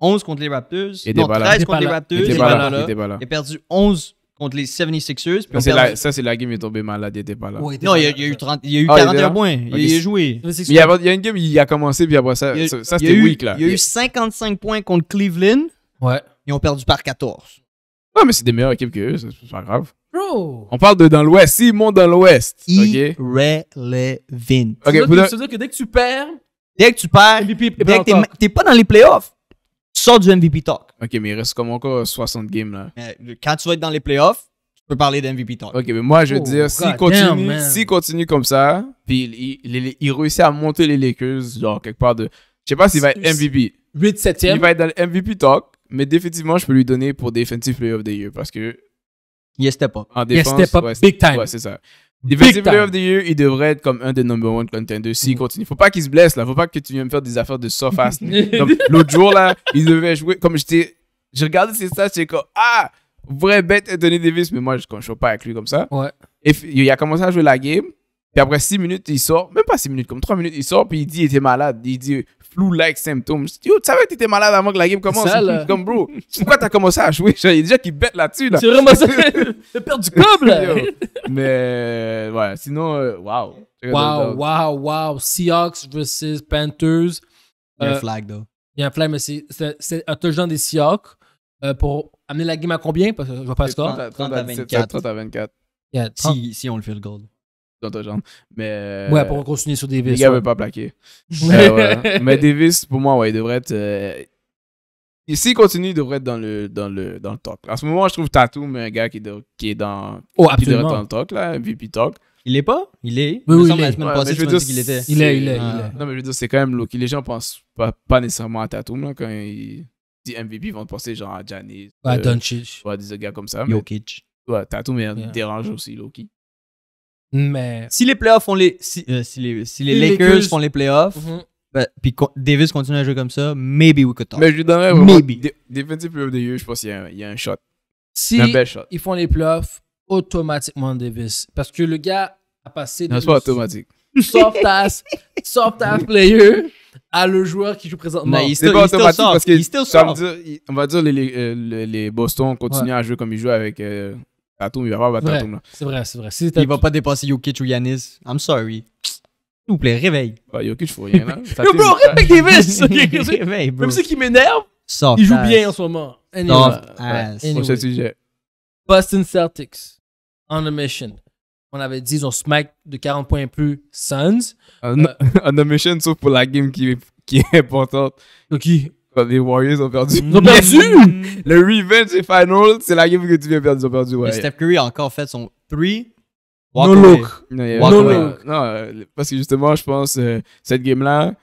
11 euh, contre les Raptors. Et non, 13 contre les Raptors. Et Ils ont perdu 11 contre les 76ers. ça, c'est la, game, qui est tombée malade, il était pas là. non, il y a, eu, 30, il y a eu 41 ah, points, il, a joué. il y, a, une game, il a commencé, puis après ça, ça, c'était week là. Il y a eu 55 points contre Cleveland. Ouais. Ils ont perdu par 14. Non mais c'est des meilleures équipes que eux, c'est pas grave. Bro! On parle de dans l'Ouest. S'ils montent dans l'Ouest. OK? Irrelevant. Ok, ça, veut dire, que dès que tu perds. Dès que tu perds. dès que t'es pas dans les playoffs, tu sors du MVP talk. Ok, mais il reste comme encore 60 games là. quand tu vas être dans les playoffs, tu peux parler d'MVP talk. Ok, mais moi je veux oh, dire, s'ils continue, si continue comme ça, puis il, il, réussit à monter les Lakers, genre quelque part de. Je sais pas s'il va être MVP. 8-7e. Il va être dans le MVP talk. Mais définitivement, je peux lui donner pour Defensive Player of the Year parce que. Il est step up. En défense, step up big time. Ouais, c'est ça. Defensive Player of the Year, il devrait être comme un des number one contenders s'il mm. continue. Faut pas qu'il se blesse là. Faut pas que tu viennes me faire des affaires de soft ass. <laughs> l'autre jour là, il devait jouer. Comme j'étais. J'ai regardé ses stats, j'étais comme Ah! Vrai bête Anthony Davis, mais moi je ne joue pas avec lui comme ça. Ouais. Et il a commencé à jouer la game. Puis après 6 minutes, il sort, même pas 6 minutes, comme 3 minutes, il sort, puis il dit il était malade. Il dit flu-like symptoms. tu savais que t'étais malade avant que la game commence. Ça, Comme, bro, pourquoi t'as commencé à jouer? Il y a déjà qui bête là-dessus, là. Tu vraiment ça. <laughs> T'as perdu câble, Mais, euh, ouais, sinon, euh, Wow, wow, wow, wow. Seahawks versus Panthers. Il y a un euh, flag, though. Il y a un flag, mais c'est un touchdown des Seahawks pour amener la game à combien? Parce que je vois pas le score. 30, à 24. 30 à 24. Si, si on le fait le gold dans ta jambe. Mais, euh, ouais, pour continuer sur Davis. le gars ne veut pas plaquer. Euh, <laughs> mais Davis, pour moi, ouais, il devrait être. Euh, s'il continue, il devrait être dans le, dans le, dans le talk. En ce moment, je trouve Tatum un gars qui, qui est dans, oh, devrait dans le talk, là, MVP talk. Il est pas Il est Oui, oui, il est. est. Il ah. est, Non, mais je veux dire, c'est quand même Loki Les gens pensent pas, nécessairement à Tatum, quand ils disent MVP, ils vont penser genre à Janis. À euh, à Ouais, des gars comme ça. Jokic. Ouais, Tatum il dérange aussi, Loki. Mais. Si les playoffs font les. Si, euh, si les, si les, Lakers, font les playoffs, mm -hmm. puis Davis continue à jouer comme ça, maybe we could talk. Mais je donnerais. Maybe. D of the Year, je pense qu'il y, y, a un shot. Si un bel shot. ils font les playoffs, automatiquement Davis. Parce que le gars a passé. Non, c'est pas automatique. Soft ass, soft ass player à le joueur qui joue présentement. Non, c'est pas automatique parce que. Ça dire, on va dire les, euh, les, les Boston continuent à jouer comme ils jouent avec. Euh, Tatum, il va pas battre Tatum. C'est vrai, c'est vrai. il va pas dépasser Jokic ou Yanis. I'm sorry. S'il vous plaît, réveille. Bah, Jokic, faut rien. Jokic, hein. Yo, <laughs> bro, respecte Davis! réveille, <laughs> bro. Même si qui m'énerve, il joue bien en ce moment. Anyway, Soft ce sujet. Boston Celtics, on a mission. On avait dit, ils ont smack de 40 points plus Suns. Euh, <laughs> on, a mission, sauf pour la game qui, qui est importante. Ok, les Warriors ont perdu. Ils ont perdu! <laughs> le revenge et final, c'est la game que tu viens perdre. Ils ont perdu, ouais. Steph Curry a encore fait son 3. no look. No, look. Non, euh, parce que justement, je pense, euh, cette game-là,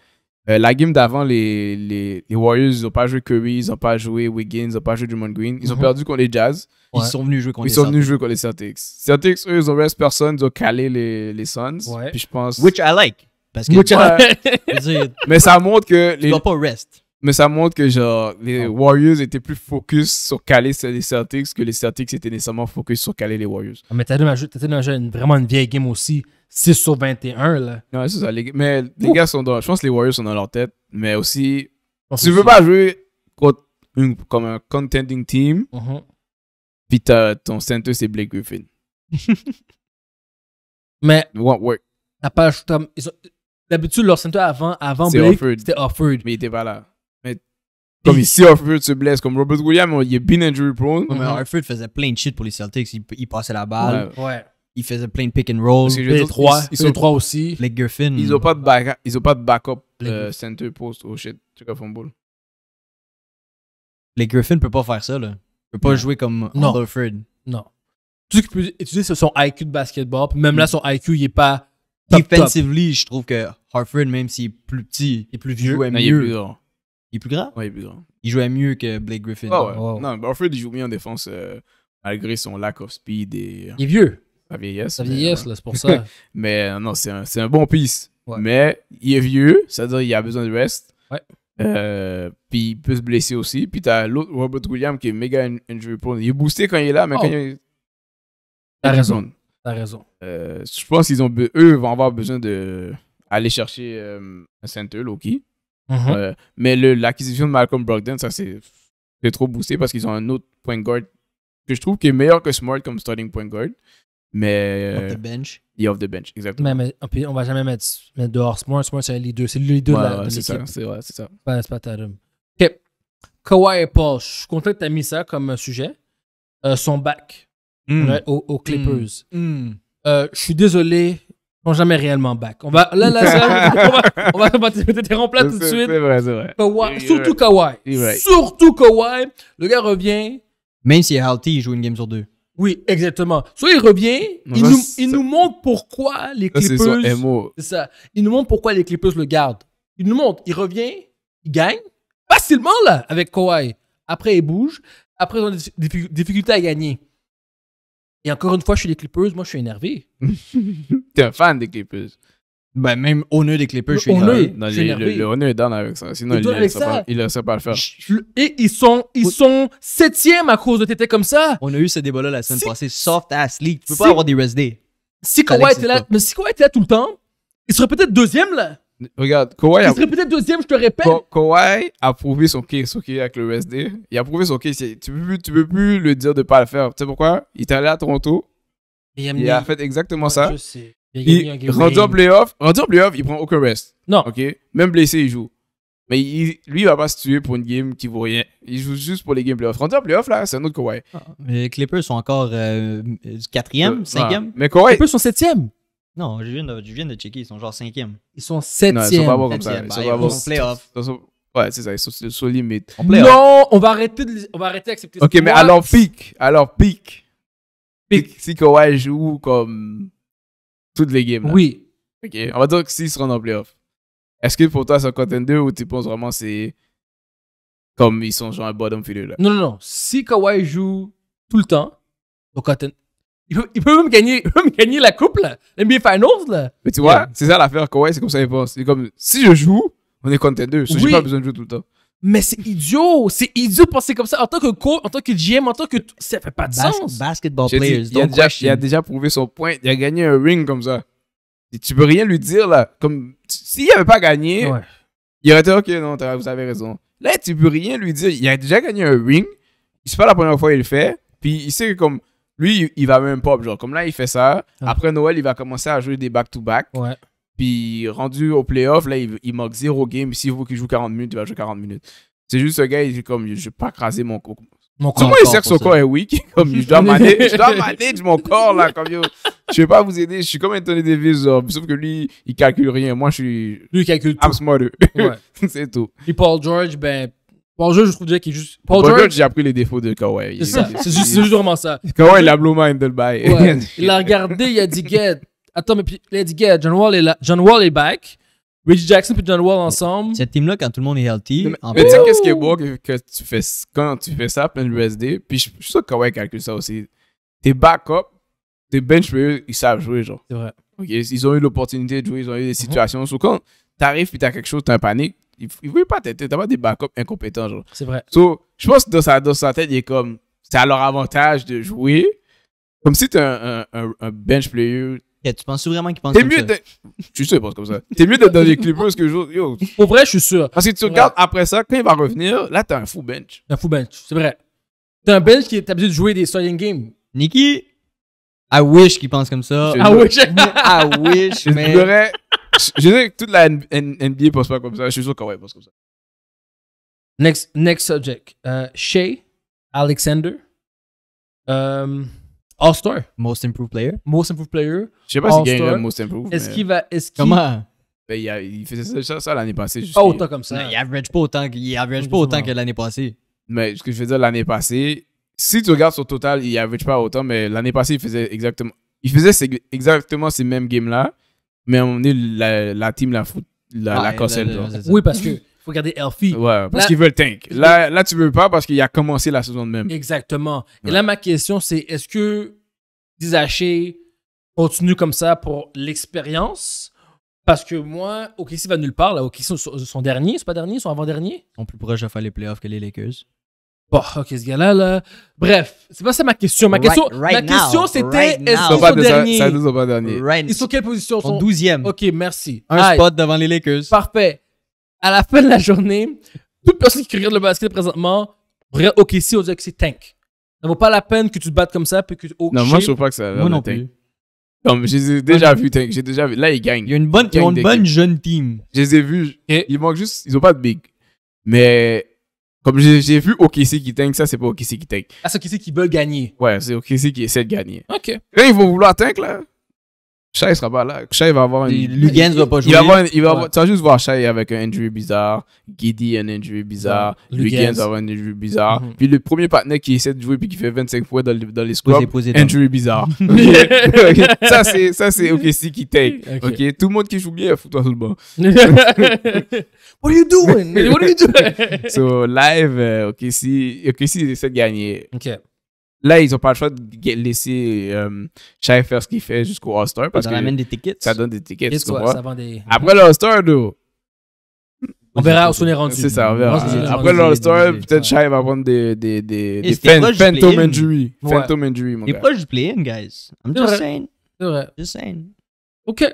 euh, la game d'avant, les, les, Warriors, ils n'ont pas joué Curry, ils n'ont pas joué Wiggins, ils n'ont pas joué Drummond Green. Ils ont mhm. perdu contre les Jazz. Ils sont venus jouer contre les Celtics. Ils sont venus les Celtics. eux, ils ont reste personne, ils ont calé les, les Suns. Puis je pense. Which I like. Parce que. <laughs> mais ça montre que. Tu les... pas rest. Mais ça montre que genre, les ah. Warriors étaient plus focus sur caler les Celtics que les Celtics étaient nécessairement focus sur caler les Warriors. Ah, mais t'as une, vraiment une vieille game aussi, 6 sur 21. Là. Non, c'est ça. mais les gars sont dans. Je pense que les Warriors sont dans leur tête, mais aussi. si tu veux pas jouer comme un contending team, uh-huh. puis ton center c'est Blake Griffin. <laughs> mais. It won't work. T'as pas. D'habitude, leur center avant, avant Blake, c'était offered Mais il était pas là. Comme ici, Harford se blesse, comme Robert Williams, il est bien injury prone. Harford faisait plein de shit pour les Celtics. Il, passait la balle. Ouais. Il faisait plein de pick and roll. trois. Ils, sont trois aussi. Les Griffin. Ils n'ont pas de hein. ils ont pas de backup Le euh, center post. Oh shit, truc football. Les Griffin peut pas faire ça là. Peut pas jouer comme non. Non. Tout ce qu'il c'est son IQ de basketball. même là, mm. son IQ, il est pas. Top, Defensively, je trouve que Harford, même s'il est plus petit, il est plus vieux, il, mieux. Il est plus grand? Oui, il est plus grand. Il jouait mieux que Blake Griffin. Ah non, Barford, il joue mieux en défense euh, malgré son lack of speed et. Euh, il est vieux. Sa vieillesse. Sa vieillesse, là, c'est pour ça. <laughs> mais euh, non, c'est un, un, bon piece. Mais il est vieux, c'est-à-dire qu'il a besoin de rest. Ouais. puis il peut se blesser aussi. Puis t'as l'autre Robert Williams qui est méga injury prone. Il est boosté quand il est là, mais quand oh. il est… T'as raison. T'as raison. je pense qu'ils ont eux vont avoir besoin d'aller aller chercher un center Loki. Mhm. Euh, mais l'acquisition de Malcolm Brogdon, ça c'est trop boosté parce qu'ils ont un autre point guard que je trouve qui est meilleur que Smart comme starting point guard. Mais. Off the euh, bench. Il est off the bench, exactement. Mais, mais, on va jamais mettre, mettre dehors Smart. Smart, c'est les deux. C'est les deux ouais, de ouais, C'est ça, c'est ça. Pas, pas Ok. Kawhi et Paul, je suis content que tu as mis ça comme sujet. Euh, son back hmm. aux, hmm. Clippers. Hmm. Euh, je suis désolé, jamais réellement back. On va, là, là, <laughs> on va, on là tout de suite. C'est vrai, c'est vrai. surtout Kawhi. Surtout Kawhi. Le gars revient. Même s'il est il joue une game sur deux. Oui, exactement. Soit il revient, il, nous, il nous, montre pourquoi les Clippers. C'est ça. Il nous montre pourquoi les Clippers le gardent. Il nous montre, il revient, il gagne facilement là avec Kawhi. Après, il bouge. Après, ils ont des difficultés à gagner. Et encore une fois, je suis des Clippers, moi, je suis énervé. <laughs> T'es un fan des Clippers. Ben, même honneur des Clippers, je suis énervé. Le, est dans avec ça. Sinon, il ne sait pas, le faire. Et ils sont, ils sont septièmes à cause de t'étais comme ça. On a eu ce débat-là la semaine passée. Soft ass league. Tu peux pas avoir des rest day. Si Kawhi était là, mais si était là tout le temps, il serait peut-être deuxième, là. Regarde, Kawhi. peut-être deuxième, je te répète. a prouvé son case, ok, avec le USD. Il a prouvé son case. Tu peux plus, tu peux plus le dire de ne pas le faire. Tu sais pourquoi Il est allé à Toronto. Il, a fait exactement ça. Je Il, il rendu en playoff, rendu en playoff, il prend aucun rest. Non. Ok. Même blessé, il joue. Mais lui, il va pas se tuer pour une game qui vaut rien. Il joue juste pour les games playoffs. Rendu en playoff, là, c'est un autre Kawhi. Ah. mais les Clippers sont encore 4 euh, quatrième, 5 euh, cinquième. Mais Kawhi. Les Clippers sont septième. Non, je viens, de, je viens de checker, ils sont genre cinquième. Ils sont septième. Non, ils sont pas bons comme ça. Ils sont pas bons. En playoff. Ouais, c'est ça, ils sont sur limite. Non, on va arrêter de, on va arrêter d'accepter Ok, mais alors pique. Alors pique. Pique. Si Kawhi joue comme toutes les games. Oui. Ok, on va dire que s'ils se en playoff. Est-ce que pour toi, c'est un 2 ou tu penses vraiment c'est comme ils sont genre un bottom feeder là? Non, non, non. Si Kawhi joue tout le temps, au contender. Il peut même, gagner, <laughs> gagner la coupe, là. Finals, là. Mais tu vois, c'est ça l'affaire quoi c'est comme ça il pense. C'est comme, si je joue, on est content deux. J'ai pas besoin de jouer tout le temps. Mais c'est idiot! C'est idiot de penser comme ça. En tant que coach, en tant que GM, en tant que. Ça fait pas de sens. Basketball players. il, a déjà, il, a déjà, prouvé son point. Il a gagné un ring comme ça. Et tu peux rien lui dire, là. Comme. S'il avait pas gagné, il aurait été OK, non, vous avez raison. Là, tu peux rien lui dire. Il a déjà gagné un ring. C'est pas la première fois qu'il le fait. Puis il sait que, comme. Lui, il va même pop. Genre, comme là, il fait ça. Ah. Après Noël, il va commencer à jouer des back-to-back. Ouais. Puis rendu au playoff, là, il, il manque zéro game. S'il veut qu'il joue 40 minutes, il va jouer 40 minutes. C'est juste ce gars, il dit comme, je vais pas craser mon corps. Mon Comment il sert son corps est weak? <laughs> Comme, je dois manage, je dois mon corps, là, comme yo. Je vais pas vous aider, je suis comme Anthony Davis, genre, sauf que lui, il calcule rien. Moi, je suis. Lui, il calcule tout. <laughs> C'est tout. Et Paul George, ben, Paul George, je trouve déjà qu'il est juste. Paul, George, j'ai appris les défauts de Kawhi. C'est ça, c'est juste, vraiment ça. <laughs> Kawhi, il a blow mind de le bail. <laughs> il a regardé, il a dit, get. Attends, mais puis, il a dit, get, John Wall est là. John Wall est back. Rich Jackson puis John Wall ensemble. Cette team-là, quand tout le monde est healthy. Mais, tu sais, qu'est-ce qui est beau que, tu fais, quand tu fais ça, plein de USD, puis je, suis sûr que Kawhi calcule ça aussi. Tes backups, tes bench players, ils savent jouer, genre. C'est vrai. ils ont eu l'opportunité de jouer, ils ont eu des mhm. situations. Mm quand t'arrives puis t'as quelque chose, t'as un panique, il, ne voulait pas t'aider. T'as pas des backups incompétents, genre. C'est vrai. je pense que dans sa, tête, il est comme, c'est à leur avantage de jouer. Comme si t'es un, un, bench player, tu penses vraiment qu'il pense comme ça? Tu sais, pense comme ça. T'es mieux d'être dans les Clippers que je... Yo. Pour vrai, je suis sûr. Parce que tu regardes après ça, quand il va revenir, là, t'as un fou bench. un fou bench, c'est vrai. T'as un bench qui est habitué de jouer des starting games. Nikki, I wish qu'il pense comme ça. <laughs> I wish. I wish, mais je sais que toute la NBA pense pas comme ça. Je suis sûr ouais, pense comme ça. Next, next subject. Euh, Shea Alexander. Euh, All-Star. Most Improved Player. Most Improved Player. Je sais pas s'il gagne le Most Improved. Est-ce qu'il va. Est qu'il. Comment ben, il, faisait ça, l'année passée. Pas autant comme ça. il average pas autant, il average pas autant que l'année passée. Mais ce que je veux dire, l'année passée, si tu regardes sur total, il average pas autant, mais l'année passée, il faisait exactement. Il faisait exactement ces mêmes games-là. Mais on un la, team la fout, la, Oui, parce que faut garder Elfie. Ouais, parce qu'ils veulent tank. Là, là, tu veux pas parce qu'il a commencé la saison de même. Exactement. Et là, ma question, c'est est-ce que Dizaché continue comme ça pour l'expérience Parce que moi, OKC va nulle part. Là, OKC sont, son dernier, c'est pas dernier son avant dernier On plus proche de faire les playoffs que les Lakers. Bon, bah, ok, ce gars-là, là. Bref, c'est pas ça ma question. Ma question, question c'était est-ce qu'ils sont derniers Ça nous pas dernier. Ils sont quelle position Ils sont 12e. Ok, merci. Un spot devant les Lakers. Parfait. À la fin de la journée, toute personne qui regarde le basket présentement regarde OK, si on dirait que c'est tank. Ça vaut pas la peine que tu te battes comme ça. Puis que, oh, non, moi, je trouve pas que ça va. Moi non Non, mais je les ai déjà vus, tank. J'ai déjà vu. Là, ils gagnent. Il y a une bonne, une bonne jeune team. Je les ai vus. Ils manquent juste. Ils ont pas de big. Mais comme j'ai vu OKC qui tank, ça, c'est pas OKC qui tank. Ah, c'est OKC qui veut gagner. Ouais, c'est OKC qui essaie de gagner. OK. Là, ils vont vouloir tank, là. Shai sera pas là. Shai va avoir une. ne va pas jouer. Il va avoir, Tu vas juste voir Shai avec un injury bizarre. Giddy, un injury bizarre. Ouais. avec va avoir un injury bizarre. Mhm. Puis le premier partenaire qui essaie de jouer puis qui fait 25 fois dans, les, dans les injury bizarre. <laughs> ça, c'est, ça, c'est OKC <laughs> qui take. Tout le monde qui joue bien, fout toi sur le banc. <laughs> What are you doing? What are you doing? so, live, OKC, euh, essaie de gagner. OK. Là, ils n'ont pas le choix de laisser euh, Shai faire ce qu'il fait jusqu'au All-Star. Parce ça que des tickets. Ça donne des tickets. Après lall star On verra où sont les rendu. C'est Après lall star peut-être Shai va prendre des, des, des, des Phantom Injury. Phantom Injury, mon Il est proche du play-in, guys. I'm C'est vrai. saying. C'est Just saying. OK.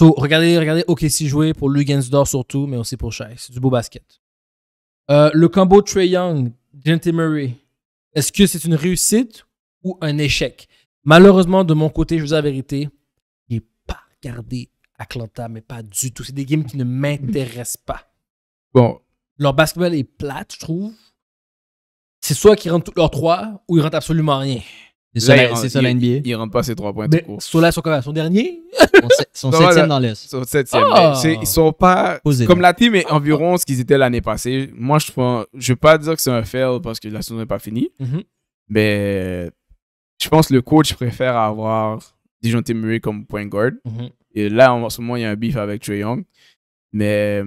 regardez, regardez si jouer pour l'Ugansdor d'or surtout, mais aussi pour Shai. C'est du beau basket. Euh, le combo Trey Young, Dante Murray. Est-ce que c'est une réussite ou un échec? Malheureusement, de mon côté, je vous dis la vérité, je n'ai pas regardé Atlanta, mais pas du tout. C'est des games qui ne m'intéressent pas. Bon. Leur basketball est plate, je trouve. C'est soit qu'ils rentrent tous leurs trois ou ils rentrent absolument rien. C'est ça, la, NBA. Il ne rentre pas ses trois points mais, tout court. son dernier. Son, septième dans l'Est. Son septième. Ah! ils sont pas. comme la team est environ ce qu'ils étaient l'année passée. Moi, je ne je veux pas dire que c'est un fail parce que la saison n'est pas finie. Mhm. Mais je pense que le coach préfère avoir Dijon Murray comme point guard. Mhm. Et là, en ce moment, il y a un beef avec Trae Young. Mais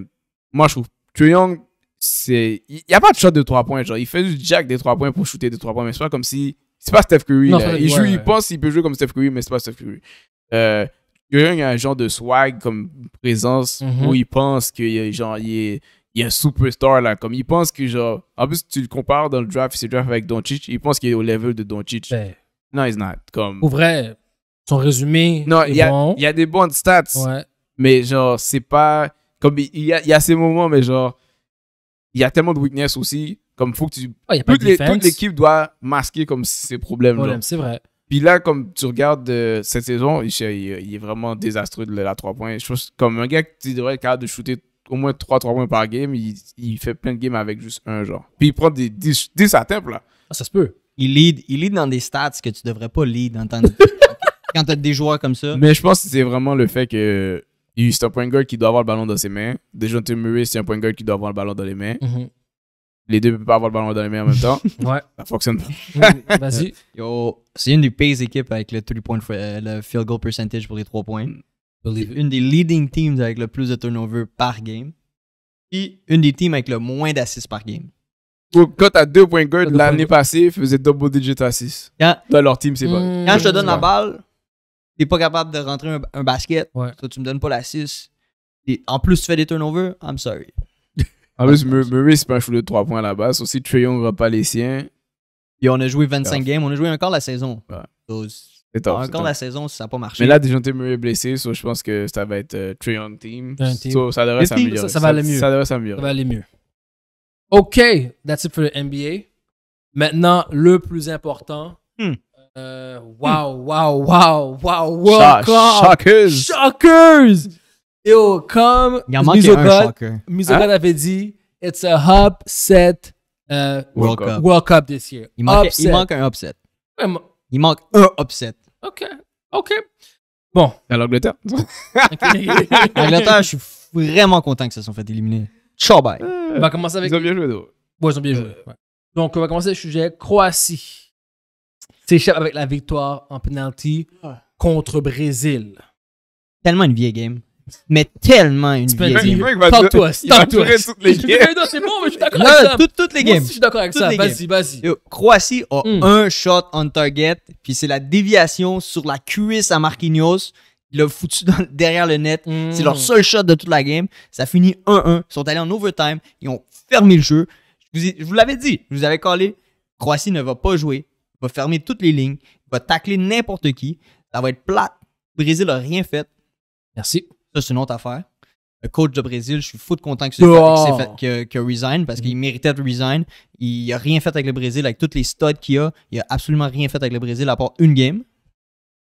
moi, je trouve Trae Young, il n'y a pas de shot de trois points. Genre, il fait du jack des trois points pour shooter des trois points. Mais c'est pas comme si c'est pas Steph Curry. Il, il pense qu'il peut jouer comme Steph Curry, mais c'est pas Steph Curry. Euh, y a un genre de swag comme présence mhm. où il pense qu'il genre, il est, est un superstar là. Comme il pense que genre. En plus, tu le compares dans le draft, c'est draft avec Doncic, il pense qu'il est au level de Doncic. Ben, non, il n'est Comme... Pour vrai, son résumé. Non, il y, a, bon. y a des bonnes stats. Ouais. Mais genre, c'est pas. Comme il y, a, il y a ces moments, mais genre, il y a tellement de weakness aussi comme faut que tu. Ah, toute, l'équipe doit masquer comme ces problèmes-là. c'est vrai. Puis là, comme tu regardes euh, cette saison, il, est vraiment désastreux de la 3 points. Je comme un gars qui devrait être capable de shooter au moins 3 3 points par game, il, fait plein de games avec juste un genre. Puis il prend des 10, 10 là. Ah, ça se peut. Il lead, il lead dans des stats que tu devrais pas lead en de... <laughs> quand t'as des joueurs comme ça. Mais je pense que c'est vraiment le fait que c'est un point guard qui doit avoir le ballon dans ses mains. Dejounte Murray, c'est un point guard qui doit avoir le ballon dans les mains. Mm-hmm les deux ne peuvent pas avoir le ballon dans les mains en même temps. <laughs> ouais. Ça fonctionne pas. Vas-y. <laughs> Yo, c'est une des pays équipes avec le, three point, euh, le field goal percentage pour les trois points. Mm. Une des leading teams avec le plus de turnover par game. Et une des teams avec le moins d'assists par game. Quand t'as deux points guard, l'année passée, faisait double digit assist. Quand, Dans leur team, c'est pas. Mm. Quand je te donne la balle, t'es pas capable de rentrer un, basket. Ouais. Toi, tu me donnes pas l'assist. En plus, tu fais des turnovers, I'm sorry. En ah, plus, Murray, c'est pas un fou de 3 points à la base. Aussi, Trayon n'aura pas les siens. Et on a joué 25 games. On a joué encore la saison. Ouais. C'est encore la saison, ça n'a pas marché. Mais là, déjà Murray blessé. je pense que ça va être Trion euh, Trayon team. So ça devrait s'améliorer. Ça, va aller mieux. Ça devrait s'améliorer. Ça va aller mieux. OK, that's it for the NBA. Maintenant, le plus important. Hmm. Euh, wow, wow, wow, wow, wow, Shockers! Shockers! Yo, comme Misogod, hein? avait dit, it's a upset set euh, World, Cup. this year. Il manque, Il manque un upset. Il manque un upset. OK. OK. Bon. À l'Angleterre. <laughs> L'Angleterre, je suis vraiment content que se soit fait éliminer. Ciao, bye. Euh, on va commencer avec. Ils ont bien joué, donc. ils ont bien joué. Donc, on va commencer le sujet Croatie. S'échappe avec la victoire en penalty contre Brésil. Tellement une vieille game mais tellement une vieille toi Tente-toi, C'est bon, mais je suis d'accord avec ça. Toutes, les games. Moi je suis d'accord avec ça. Vas-y, vas-y. Croatie a hmm. un shot on target, puis c'est la déviation sur la cuisse à Marquinhos. Il l'a foutu derrière le net. Hmm. C'est leur seul shot de toute la game. Ça finit 1-1. Ils sont allés en overtime. Ils ont fermé le jeu. Je vous, l'avais dit, je vous avais collé. Croatie ne va pas jouer. il Va fermer toutes les lignes. il Va tacler n'importe qui. Ça va être plate. Le Brésil n'a rien fait. Merci. Ça, c'est une autre affaire. Le coach de Brésil, je suis fou de content que oh! fait, que, que resign parce qu'il mm. méritait de resign. Il n'a rien fait avec le Brésil, avec toutes les studs qu'il a. Il a absolument rien fait avec le Brésil à part une game.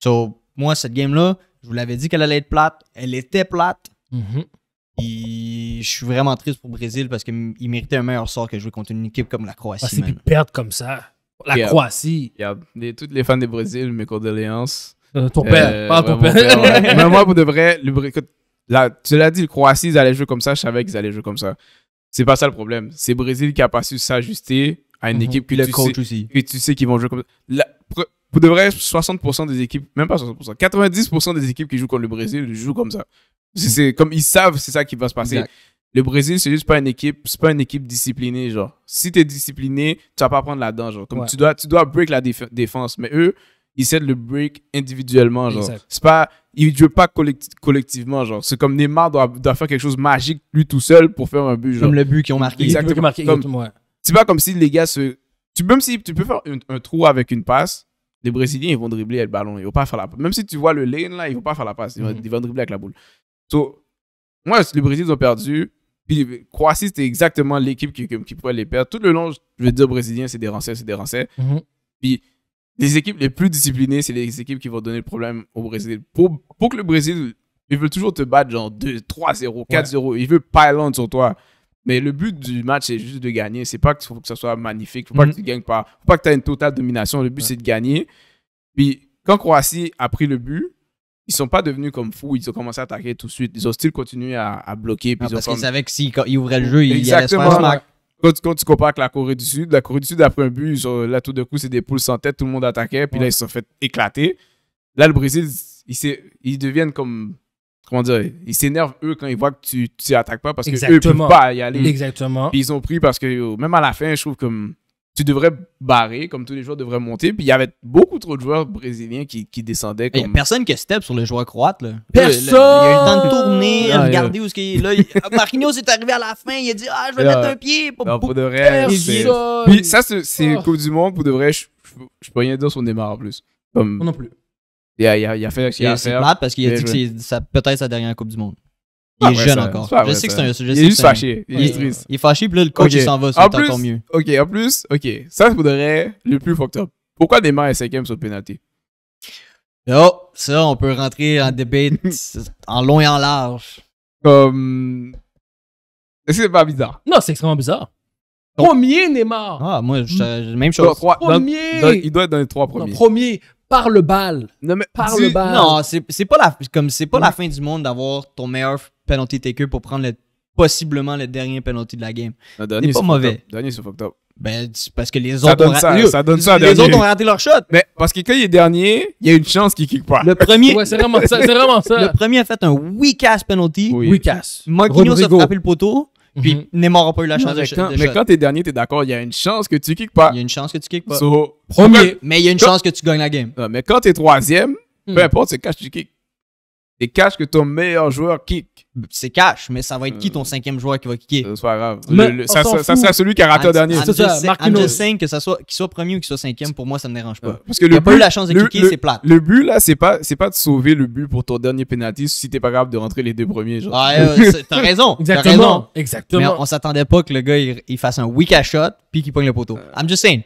Donc, moi, cette game-là, je vous l'avais dit qu'elle allait être plate. Elle était plate. Et mm-hmm. je suis vraiment triste pour le Brésil parce qu'il méritait un meilleur sort que jouer contre une équipe comme la Croatie. Ah, une perdre comme ça. La Croatie. y a toutes les fans du Brésil, mes condoléances. Euh, ton euh, père, pas ton père. <laughs> Mais moi, vous devrez là, tu l'as dit, le Croatie, ils allaient jouer comme ça. Je savais qu'ils allaient jouer comme ça. C'est pas ça le problème. C'est Brésil qui a pas su s'ajuster à une mhm. équipe que coach aussi. Et tu sais qu'ils vont jouer comme ça. La, pour, 60% des équipes, même pas 60%, 90% des équipes qui jouent contre le Brésil jouent comme ça. C'est comme ils savent, c'est ça qui va se passer. Le Brésil, c'est juste pas une équipe, c'est pas une équipe disciplinée, genre. Si t'es discipliné, tu vas pas prendre la danger Comme tu dois, tu dois break la défense. Mais eux, il de le break individuellement, genre. C'est pas, il ne pas collectivement, genre. C'est comme Neymar doit, faire quelque chose de magique lui tout seul pour faire un but, Comme le but qu'ils ont marqué. Exactement. c'est pas comme si les gars se. Tu, même si tu peux faire un, trou avec une passe, les Brésiliens, ils vont dribbler le ballon. Ils vont pas faire la passe. Même si tu vois le lane, là, ils vont pas faire la passe. Ils vont, mhm. dribbler avec la boule. Donc, moi, les Brésil, ont perdu. Puis Croatie, c'était exactement l'équipe qui, qui, pouvait les perdre. Tout le long, je veux dire, Brésiliens, c'est des Français, c'est des mhm. Puis les équipes les plus disciplinées, c'est les équipes qui vont donner le problème au Brésil. Pour, que le Brésil, il veut toujours te battre genre 2, 3-0, 4-0. Il veut pas sur toi. Mais le but du match, c'est juste de gagner. C'est pas qu'il faut que ça soit magnifique. Faut pas que mhm. tu gagnes pas. Faut pas que tu aies une totale domination. Le but, c'est de gagner. Puis, quand Croatie a pris le but, ils sont pas devenus comme fous. Ils ont commencé à attaquer tout de suite. Ils ont still continué à, bloquer. parce qu'ils savaient que s'ils ouvraient le jeu, ils allaient se faire quand tu, compares avec la Corée du Sud, la Corée du Sud, a après un but, là, tout d'un coup, c'est des poules sans tête, tout le monde attaquait, puis là, ils se sont fait éclater. Là, le Brésil, ils, ils deviennent comme. Comment dire Ils s'énervent, eux, quand ils voient que tu n'attaques attaques pas parce que ne peuvent pas y aller. Exactement. Puis ils ont pris parce que, même à la fin, je trouve comme tu devrais barrer, comme tous les joueurs devraient monter. Puis il y avait beaucoup trop de joueurs brésiliens qui, qui descendaient. Comme... Il n'y a personne qui step sur les joueurs croates. Là. Personne! il y a eu le temps de tourner, ah, regarder où ce est. Là, ah, Marquinhos est arrivé à la fin, il a dit Ah, je vais ah. mettre un pied. Pour, non, pour, de ça, c'est oh. Coupe du Monde, pour de vrai, je, je, peux rien dire sur démarre en plus. Non plus. Il a, il a, il a fait ce qu'il a fait. C'est plate parce qu'il a dit que c'est peut-être sa dernière Coupe du Monde. Ah il est jeune encore. Ah je sais que c'est un. il est juste fâché. Il est Il est fâché, puis là, le coach, il s'en va, c'est encore mieux. Ok, en plus, ok. Ça, se voudrait le plus fucked up. Pourquoi Neymar est cinquième sur penalty? Oh, ça, on peut rentrer en débat <laughs> en long et en large. Comme. Est-ce que c'est pas bizarre? Non, c'est extrêmement bizarre. premier Neymar. Ah, moi, je, même chose. premier. il doit être dans les trois premiers. premier par le bal. Non, mais par le bal. Non, c'est pas la comme c'est pas la fin du monde d'avoir ton meilleur penalty taker pour prendre possiblement le dernier penalty de la game. Ah, c'est pas mauvais. Dernier, c'est fucked up. Ben, parce que les autres, ont, raté, les autres ont raté leur shot. Mais parce que quand il est dernier, il y a une chance qu'il kick pas. Le premier. c'est vraiment ça. C'est vraiment Le premier a fait un weak ass penalty. Oui. Weak ass. s'est frappé le poteau. Puis mhm. Neymar n'a pas eu la chance de, quand, Mais quand quand t'es dernier, t'es d'accord, il y a une chance que tu kick pas. Il y a une chance que tu kick pas. premier. Mais il y a une chance que tu gagnes la game. mais quand t'es troisième, peu hmm. importe, c'est cash tu kick. C'est cash que ton meilleur joueur kick c'est cash, mais ça va être qui ton euh, cinquième joueur qui va kicker? C'est pas grave. ça, ça, celui qui a raté dernier. C'est ça, que ça soit, qu'il soit premier ou qu'il soit cinquième, pour moi, ça me dérange pas. Parce que le but, la chance de kicker, c'est plate. Le but, là, c'est pas, c'est pas de sauver le but pour ton dernier penalty si t'es pas capable de rentrer les deux premiers. Genre. Ah, t'as <laughs> raison. Exactement. Exactement. Mais on, s'attendait pas que le gars, il, fasse un weak à shot, puis qu'il pogne le poteau. Euh. I'm just saying.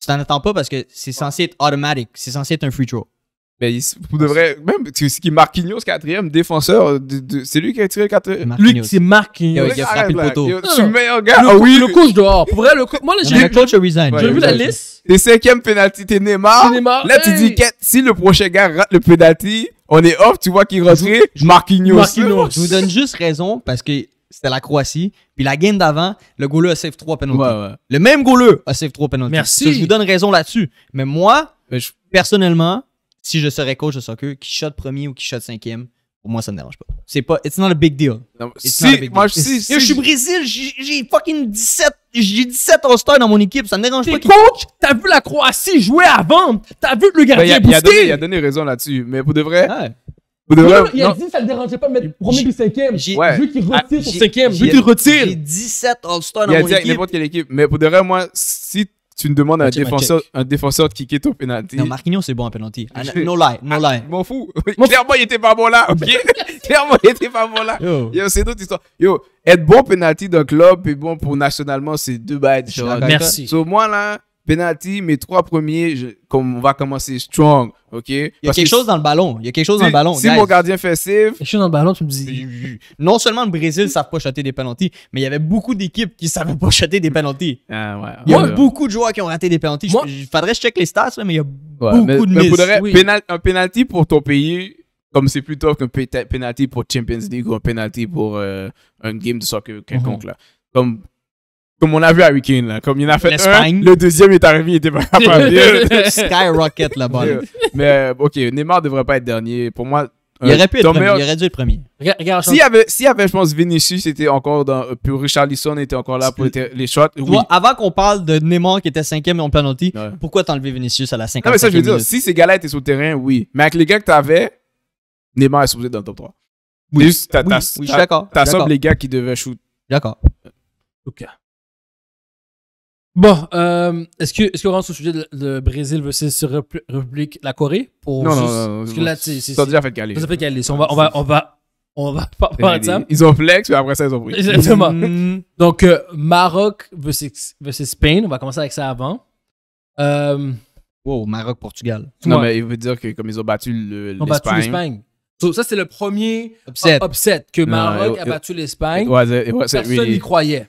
Tu t'en attends pas parce que c'est censé être automatic C'est censé être un free throw. Mais il, vous même, c'est qui Marquinhos, quatrième défenseur, c'est lui qui a tiré le quatrième. Lui, c'est Marquinhos. Il a frappé le poteau. le meilleur gars. Le ah coach dehors. Pour vrai, le coach, moi, j'ai vu. coach resign. J'ai vu la liste. T'es cinquième penalty, t'es Neymar. Là, tu dis, si le prochain gars rate le penalty, on est off, tu vois qu'il rentre. Marquinhos. Marquinhos. Je vous donne juste raison parce que c'était la Croatie. Puis la game d'avant, le goleur a save 3 penalties Le même goleur a save 3 penalties Merci. je vous donne raison là-dessus. Mais moi, personnellement, si je serais coach de soccer, qui shot premier ou qui shot cinquième, pour moi, ça me dérange pas. C'est pas. It's not a big deal. si, Moi, si, je suis Brésil, j'ai fucking 17. J'ai 17 All-Stars dans mon équipe, ça me dérange pas. Coach, t'as vu la Croatie jouer avant, t'as vu le gardien ben, booster. Il a, donné raison là-dessus, mais pour de vrai. Ouais. il a dit que ça le dérangeait pas de mettre premier ou cinquième. J'ai Vu qu'il ah, retire pour cinquième, vu qu'il retire. J'ai 17 All-Stars dans mon équipe. Il a dit n'importe quelle équipe. Mais pour de vrai, moi, si tu me demandes à un bah, défenseur, un défenseur de kicker ton penalty. Non, Marquinhos, c'est bon un penalty. Ah, non no lie, no ah, lie. M'en fous. Clairement, il était pas bon là, bah. <laughs> Clairement, il était pas bon là. Yo, c'est d'autres histoires. Yo, être bon penalty d'un club et bon pour nationalement, c'est deux bails. Merci. Sur so, moi là, penalty, mes trois premiers, comme on va commencer strong, OK? Il y a quelque chose dans le ballon. Il y a quelque chose si, dans le ballon. Si mon gardien fait save... Quelque chose dans le ballon, tu me dis... Non seulement le Brésil ne savent pas shotter des penalties, mais il y avait beaucoup d'équipes qui ne savaient pas shotter des penalties. Ah, il y a beaucoup de joueurs qui ont raté des penalties. Il faudrait que je check les stats, mais il y a beaucoup de mais un penalty pour ton pays, comme c'est plutôt qu'un penalty pour Champions League ou un penalty pour euh, un game de soccer quelconque. Mhm. là. Comme comme on a vu à week là. Comme il en a fait un, le deuxième est arrivé, il était pas capable. <laughs> <laughs> Skyrocket, là-bas. Mais, euh, ok, Neymar devrait pas être dernier. Pour moi, il euh, aurait Il dû être premier. Regarde, s'il y avait, y avait, je pense, Vinicius était encore dans, euh, puis Richard Lisson était encore là pour les shots. avant qu'on parle de Neymar qui était cinquième en penalty, pourquoi t'enlever Vinicius à la cinquième? Non, mais ça, je veux dire, si ces gars-là étaient sur le terrain, oui. Mais avec les gars que t'avais, Neymar est supposé dans le top 3. Oui, t'as, oui, je suis d'accord. les gars qui devaient shoot. D'accord. Ok. Bon, euh, est-ce que est-ce qu'on rentre sur le sujet de, Brésil versus République la Corée pour non, juste, non, non, parce que c'est déjà fait caler. Ça fait caler. On va on va on va on va de Ils ont flex puis après ça ils ont pris. Exactement. Mm. Donc euh, Maroc versus versus Spain, on va commencer avec ça avant. Euh, wow, Maroc Portugal. Non mais il veut dire que comme ils ont battu l'Espagne. ça c'est le premier upset, que Maroc a battu l'Espagne. Personne n'y croyait.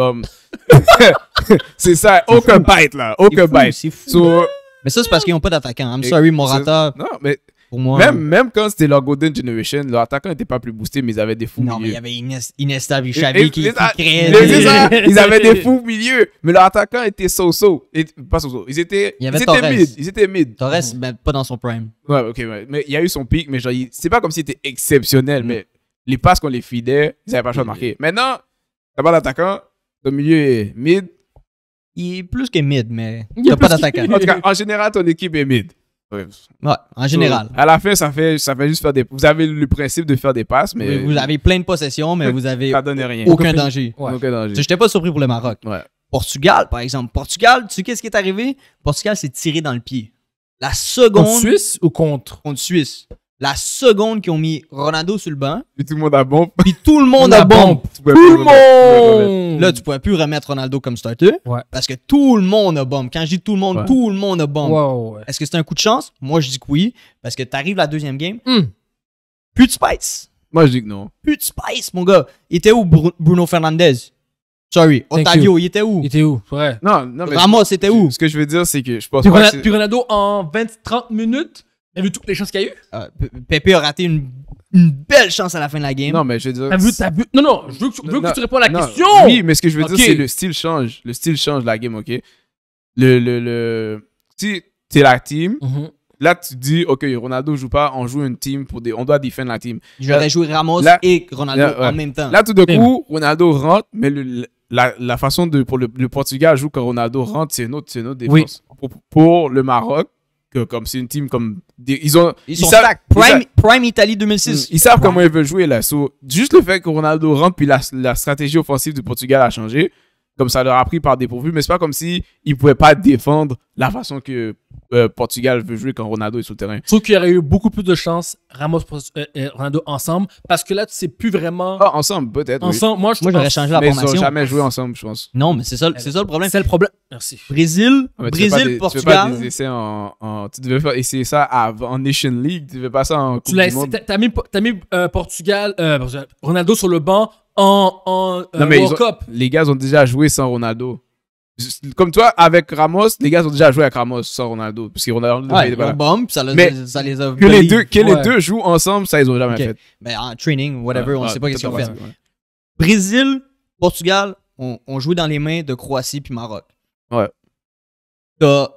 <laughs> c'est ça, aucun bite, là. Aucun bite. mais ça, c'est parce qu'ils n'ont pas d'attaquant. I'm sorry, Morata. Non, mais. Pour moi, même, euh, même quand c'était leur Golden Generation, leur attaquant n'était pas plus boosté, mais ils avaient des fous non, mais il y avait Inesta qui, créait. ils avaient des <laughs> fous milieu mais leur attaquant était so-so. Pas so Ils étaient, il ils étaient mid. Ils étaient mid. Torres, mais ben, pas dans son prime. Ouais, ok, Mais il y a eu son pic, mais genre, c'est pas comme si c'était exceptionnel, mm. mais les passes qu'on les fidait, ils n'avaient pas le choix de marquer. Mm. Maintenant, t'as pas d'attaquant, le milieu est mid. Il est plus que mid, mais il n'y a pas d'attaquant. En en général, ton équipe est mid. Ouais, en général. à la fin, ça fait, ça fait juste faire des. Vous avez le principe de faire des passes, mais. vous avez plein de possessions, mais vous avez. ça rien. Aucun, danger. Aucun J'étais pas surpris pour le Maroc. Portugal, par exemple. Portugal, tu sais qu'est-ce qui est arrivé? Portugal s'est tiré dans le pied. La seconde. Contre Suisse ou contre? Contre Suisse. La seconde qui ont mis Ronaldo sur le banc. Puis tout le monde a bombe. Puis tout le monde a bombe. Tout le monde. Là, tu pourrais plus remettre Ronaldo comme starter. Parce que tout le monde a bombe. Quand je dis tout le monde, tout le monde a bombe. Est-ce que c'est un coup de chance? Moi, je dis que oui. Parce que tu arrives la deuxième game. Hmm. Plus de spice. Moi, je dis que non. Plus de spice, mon gars. Il était où Bruno Fernandez? Sorry, Otavio, il était où? Il était où? Ouais. Non, non, mais Ramos, c'était où? Ce que je veux dire, c'est que je pense pas puis Ronaldo, en 20-30 minutes, T'as vu toutes les chances qu'il y a eu? Ah, Pepe Pépé a raté une, belle chance à la fin de la game. Non, mais je veux dire. T'as vu, Non, non, je veux que tu, répondes à la question! Oui, mais ce que je veux dire, c'est le style change. Le style change la game, ok? Le, le, le... Si t'es la team, mhm. là, tu dis, ok, Ronaldo joue pas, on joue une team, pour des... on doit défendre la team. J'aurais euh, jouer Ramos et Ronaldo en même temps. Là, tout d'un coup, Ronaldo rentre, mais la, la façon de, pour le, le Portugal joue quand Ronaldo rentre, c'est une autre, défense. pour le Maroc, comme c'est une team comme ils ont ils, savent, Prime, Prime Italie 2006. Hmm, ils savent comment ils veulent jouer là. juste le fait que Ronaldo rentre puis la, la stratégie offensive du Portugal a changé comme ça leur a pris par dépourvu, mais c'est pas comme si ils pouvaient pas défendre la façon que euh, Portugal veut jouer quand Ronaldo est sur le terrain. Je trouve qu'il y aurait eu beaucoup plus de chance Ramos et euh, euh, Ronaldo ensemble parce que là tu sais plus vraiment ah, ensemble peut-être. moi je moi, j'aurais changé la mais Ils ont jamais joué ensemble, je pense. Non, mais c'est ça le problème. C'est le problème. Merci. Brésil, ah, Brésil Portugal. Tu, pas en, tu devais pas essayer ça en Nation League, tu devais pas ça en Coupe tu du monde. T'as mis, as mis Portugal, Ronaldo sur le banc en, euh, Les gars ont déjà joué sans Ronaldo. Comme toi, avec Ramos, les gars ont déjà joué avec Ramos sans Ronaldo. Parce que bombe, mais les a. Que les, deux, que les deux jouent ensemble, ça, ils ont jamais fait. Mais en ah, training, whatever, on ne sait pas qu'est-ce fait. Brésil, Portugal, on, joue dans les mains de Croatie puis Maroc. Ouais. T'as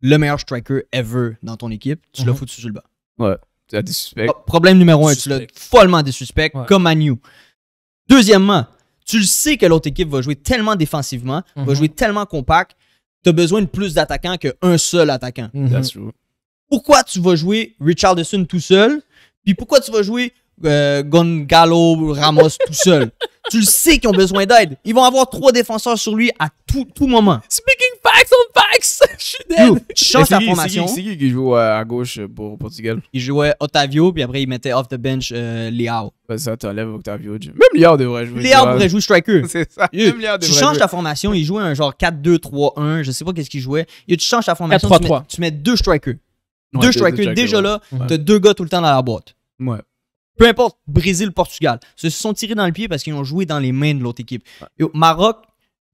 le meilleur striker ever dans ton équipe, tu l'as mhm. foutu sur le banc. Ouais. T'as des suspects. Oh, problème numéro un, tu l'as follement des suspects, comme Manu. Deuxièmement, tu le sais que l'autre équipe va jouer tellement défensivement, va mhm. jouer tellement compact, tu as besoin de plus d'attaquants qu'un seul attaquant. Mhm. Pourquoi tu vas jouer Richardson tout seul? Puis pourquoi tu vas jouer euh, Goncalo, Ramos tout seul. <laughs> tu le sais qu'ils ont besoin d'aide. Ils vont avoir trois défenseurs sur lui à tout, tout moment. Speaking facts on facts, tu changes ta formation. C'est qui qui joue euh, à gauche pour Portugal Il jouait Otavio, puis après il mettait off the bench euh, ça t'enlève Otavio. Même Leao devrait jouer. Leao devrait jouer striker. <laughs> C'est ça. tu changes ta formation, il jouait un genre 4-2-3-1, je sais pas qu'est-ce qu'il jouait. tu changes la formation, 4 -3 -3. Tu, mets, tu deux strikers. deux strikers, déjà là, là, t'as deux gars tout le temps dans la boîte. Ouais peu importe, Brésil, Portugal, se sont tirés dans le pied parce qu'ils ont joué dans les mains de l'autre équipe. Maroc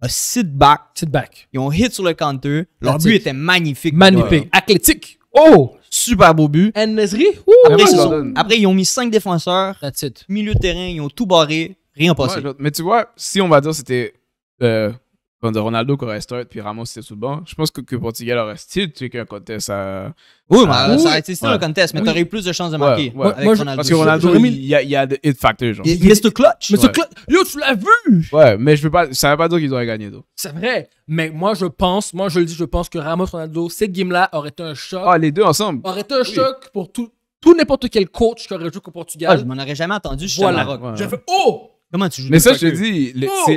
a sit back. Sit back. Ils ont hit sur le counter. Leur but était magnifique. Magnifique. Athlétique. Oh! oh! Super beau but. Nesri. Après, ils ont mis cinq défenseurs. That's Milieu de terrain, ils ont tout barré. Rien passé. mais tu vois, si on va dire c'était euh, de Ronaldo qui aurait start, puis Ramos c'était tout le banc. Je pense que, que Portugal aurait style tu sais, qu'un contest Oui, mais ça aurait été style ouais. un contest, mais tu t'aurais eu plus de chances de marquer. Avec Ronaldo. Parce que Ronaldo, il y a, il y a des facteurs Genre. Il, il clutch. Clutch. Yo, tu l'as vu! Ouais, mais je veux pas, ça veut pas dire qu'ils auraient gagné. C'est vrai. Mais moi, je pense, moi, je le dis, je pense que Ramos Ronaldo, cette game-là aurait été un choc. Ah, les deux ensemble. Aurait été un choc pour tout, tout n'importe quel coach qui aurait joué au Portugal. Ah, je m'en aurais jamais entendu. Je voilà. Maroc. Je fais, oh! Mais ça, je te dis,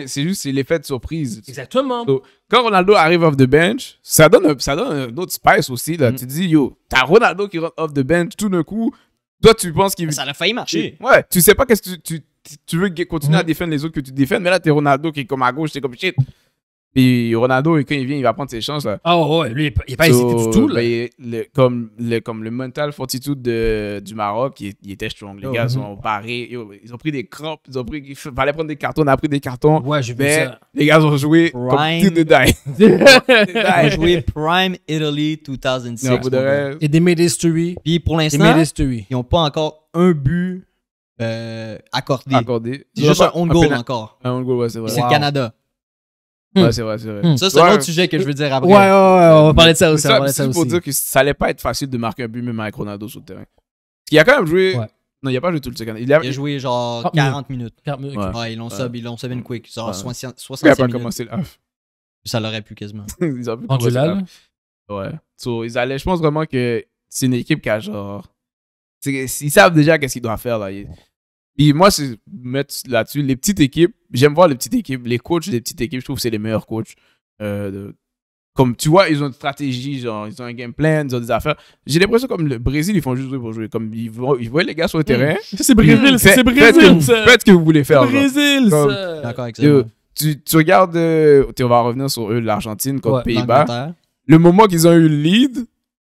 c'est- juste l'effet de surprise. Exactement. quand Ronaldo arrive off the bench, ça donne, un- ça donne un autre spice aussi. Là. Mm. Tu dis, yo, t'as Ronaldo qui rentre off the bench tout d'un coup. Toi, tu penses qu'il. Ça a failli marcher. Ouais, tu sais pas qu'est-ce que tu, tu, veux continuer mm. à défendre les autres que tu défends, mais là, t'es Ronaldo qui est comme à gauche, t'es comme shit. Puis Ronaldo, quand il vient, il va prendre ses chances. Ah ouais, lui, il n'est pas so, hésité du tout. Là. Ben, le, comme, le, comme le mental fortitude de, du Maroc, il, il était strong. Les oh, gars mm -hmm. sont Ils ont pris des crampes. Ils ont pris, il fallait prendre des cartons. On a pris des cartons. Ouais, je veux. Les gars ont joué Prime... comme tout de die. ils ont joué Prime Italy 2006. Non, Et des mid-history. Puis pour l'instant, ils n'ont pas encore un but euh, accordé. accordé. C'est juste un on goal encore. Un on goal, ouais, c'est vrai. C'est le Canada. Hmm. Ouais, c'est vrai, c'est vrai. Hmm. Ça, c'est un autre sujet que je veux dire après. Ouais, ouais, ouais, on va parler de ça aussi. Ça, faut dire que ça allait pas être facile de marquer un but même avec Ronaldo sur le terrain. Parce qu'il a quand même joué. Non, il a pas joué tout le second. Il a, joué genre 40, ah, minutes. minutes. Ouais. ils l'ont sub, ils l'ont sub une quick. Genre 60 minutes. Il a pas commencé le Ça l'aurait pu quasiment. <laughs> ils ont pu commencer Ouais. ils allaient, je pense vraiment que c'est une équipe qui a genre. Ils savent déjà qu'est-ce qu'ils doivent faire là moi, c'est mettre là-dessus les petites équipes. J'aime voir les petites équipes, les coachs des petites équipes. Je trouve que c'est les meilleurs coachs. Euh, comme tu vois, ils ont une stratégie, genre, ils ont un game plan, ils ont des affaires. J'ai l'impression comme le Brésil, ils font juste pour jouer. Comme ils, ils voient les gars sur le mm. terrain. <laughs> C'est Brésil, c'est Brésil. Faites ce que vous voulez faire. Brésil, D'accord, Tu, regardes, euh, on va revenir sur eux, l'Argentine comme Pays-Bas. Le moment qu'ils ont eu le lead,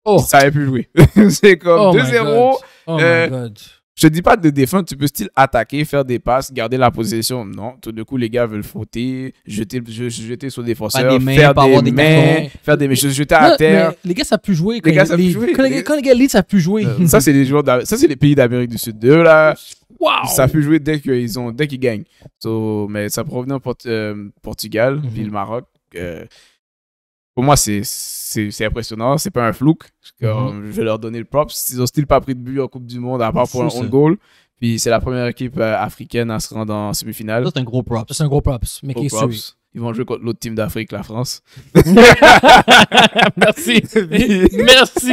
oh. ça aurait pu jouer. <laughs> c'est comme 2-0. Oh God. Oh euh, je te dis pas de défendre, tu peux style attaquer, faire des passes, garder la position, Non, tout de coup, les gars veulent frotter, jeter, jeter sur le défenseur, des mains, faire des, mains, faire des jeter à terre. les gars, ça pu jouer. Quand les gars, pu jouer. Quand les, gars lead, ça pu jouer. Euh, ça, c'est les ça, c'est les pays d'Amérique du Sud. d'eux, là, wow. ça pu jouer dès qu'ils ont, dès qu'ils gagnent. mais ça provenait en euh, Portugal, mhm. ville Maroc. Euh, pour moi, c'est impressionnant. C'est pas un flou. Mhm. Je vais leur donner le prop. Ils ont style pas pris de but en Coupe du Monde, à part pour un own goal. Puis c'est la première équipe euh, africaine à se rendre en semi-finale. C'est un gros prop. C'est un gros props. Mais Ils vont jouer contre l'autre team d'Afrique, la France. <laughs> Merci. <laughs> Merci.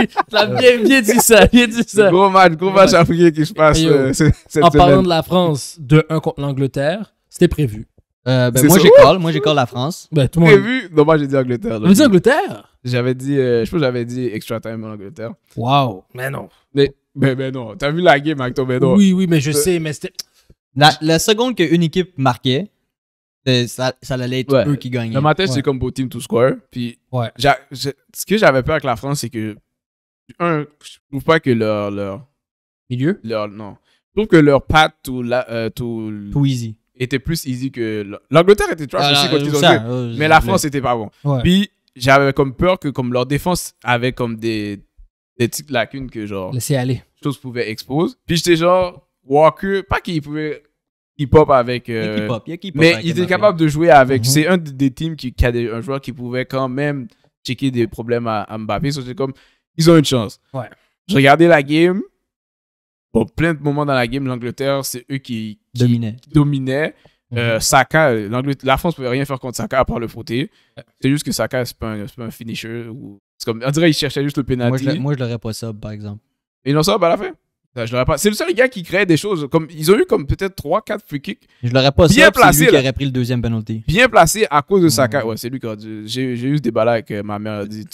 Tu euh. bien, bien dit ça. Bien dit ça. Gros match, gros match africain qui se passe oh. euh, <laughs> En parlant de la France, de 1 contre l'Angleterre, c'était prévu. Euh, ben, moi, j'école. Moi, la France. Ben, tout vu? Non, moi, j'ai dit Angleterre. j'ai dit Angleterre? J'avais dit, euh, je j'avais dit extra time en Angleterre. waouh Mais non. Mais, mais, non. T'as vu la game avec ton non Oui, oui, mais je euh, sais, mais c'était. La, la seconde qu'une équipe marquait, ça, ça allait être eux qui gagnaient. Le matin, c'est comme pour team to score. Puis, Ouais. ce que j'avais peur avec la France, c'est que, un, je trouve pas que leur, leur, Milieu? leur- non. Je trouve que leur patte tout la, tout- Tout easy était plus easy que l'Angleterre était trash aussi quand euh, ils ont joué, euh, mais la France était pas bon. Puis j'avais comme peur que comme leur défense avait comme des des petites lacunes que genre laisser aller. Choses pouvaient exposer. Puis j'étais genre Walker, pas qu'il pouvait hip-hop avec. il euh, mais il était capable de jouer avec. Mhm. C'est un des teams qui, a un joueur qui pouvait quand même checker des problèmes à, Mbappé. C'était comme, ils ont une chance. Ouais. J'ai regardé la game. Bon, plein de moments dans la game, l'Angleterre, c'est eux qui, dominaient. Mhm. Euh, Saka, la France ne pouvait rien faire contre Saka à part le frotter. C'est juste que Saka, c'est pas, pas, un finisher. Ou... Comme, on dirait qu'il cherchait juste le penalty. Moi, je l'aurais pas sub, par exemple. Il non sub ben, à la fin. Pas... C'est le seul gars qui créait des choses. Comme, ils ont eu comme peut-être 3-4 free kicks. Je l'aurais pas bien sub, placé. qui aurait pris le deuxième penalty. Bien placé à cause de Saka. Ouais, c'est lui qui a J'ai eu des là avec euh, ma mère. dit,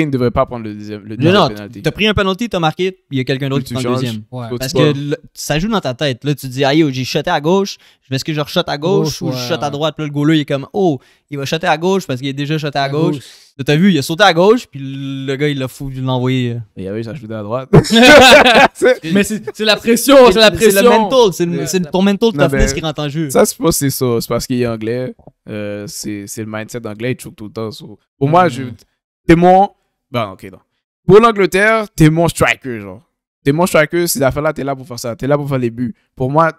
ne devrait pas prendre le deuxième le non, T'as pris un penalty, t'as marqué, il y a quelqu'un d'autre qui prend le deuxième. Parce que ça joue dans ta tête. Là, tu te dis, aïe, j'ai shoté à gauche, je est-ce que je re-shot à gauche, ou je shot à droite? Puis là, le goaler, il est comme, oh, il va shotter à gauche parce qu'il est déjà shoté à, gauche. T'as vu, il a sauté à gauche, puis le gars, il l'a fou, il l'a envoyé. oui, ça shooté à droite. <laughs> <laughs> mais c'est la pression, c'est la pression. C'est le mental, c'est ton mental de toughness qui rentre en jeu. Ça, c'est pas c'est ça. C'est parce qu'il est anglais. Euh, c'est le mindset anglais, il choque tout le temps. Pour moi, je moins. Bah, ok, Pour l'Angleterre, t'es mon striker, genre. T'es mon striker, ces affaires-là, t'es là pour faire ça. T'es là pour faire les buts. Pour moi,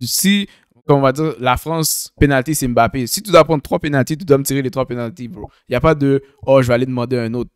si, comme on va dire, la France, pénalty, c'est Mbappé. Si tu dois prendre trois pénalités, tu dois me tirer les trois pénalités, bro. Il n'y a pas de, oh, je vais aller demander un autre.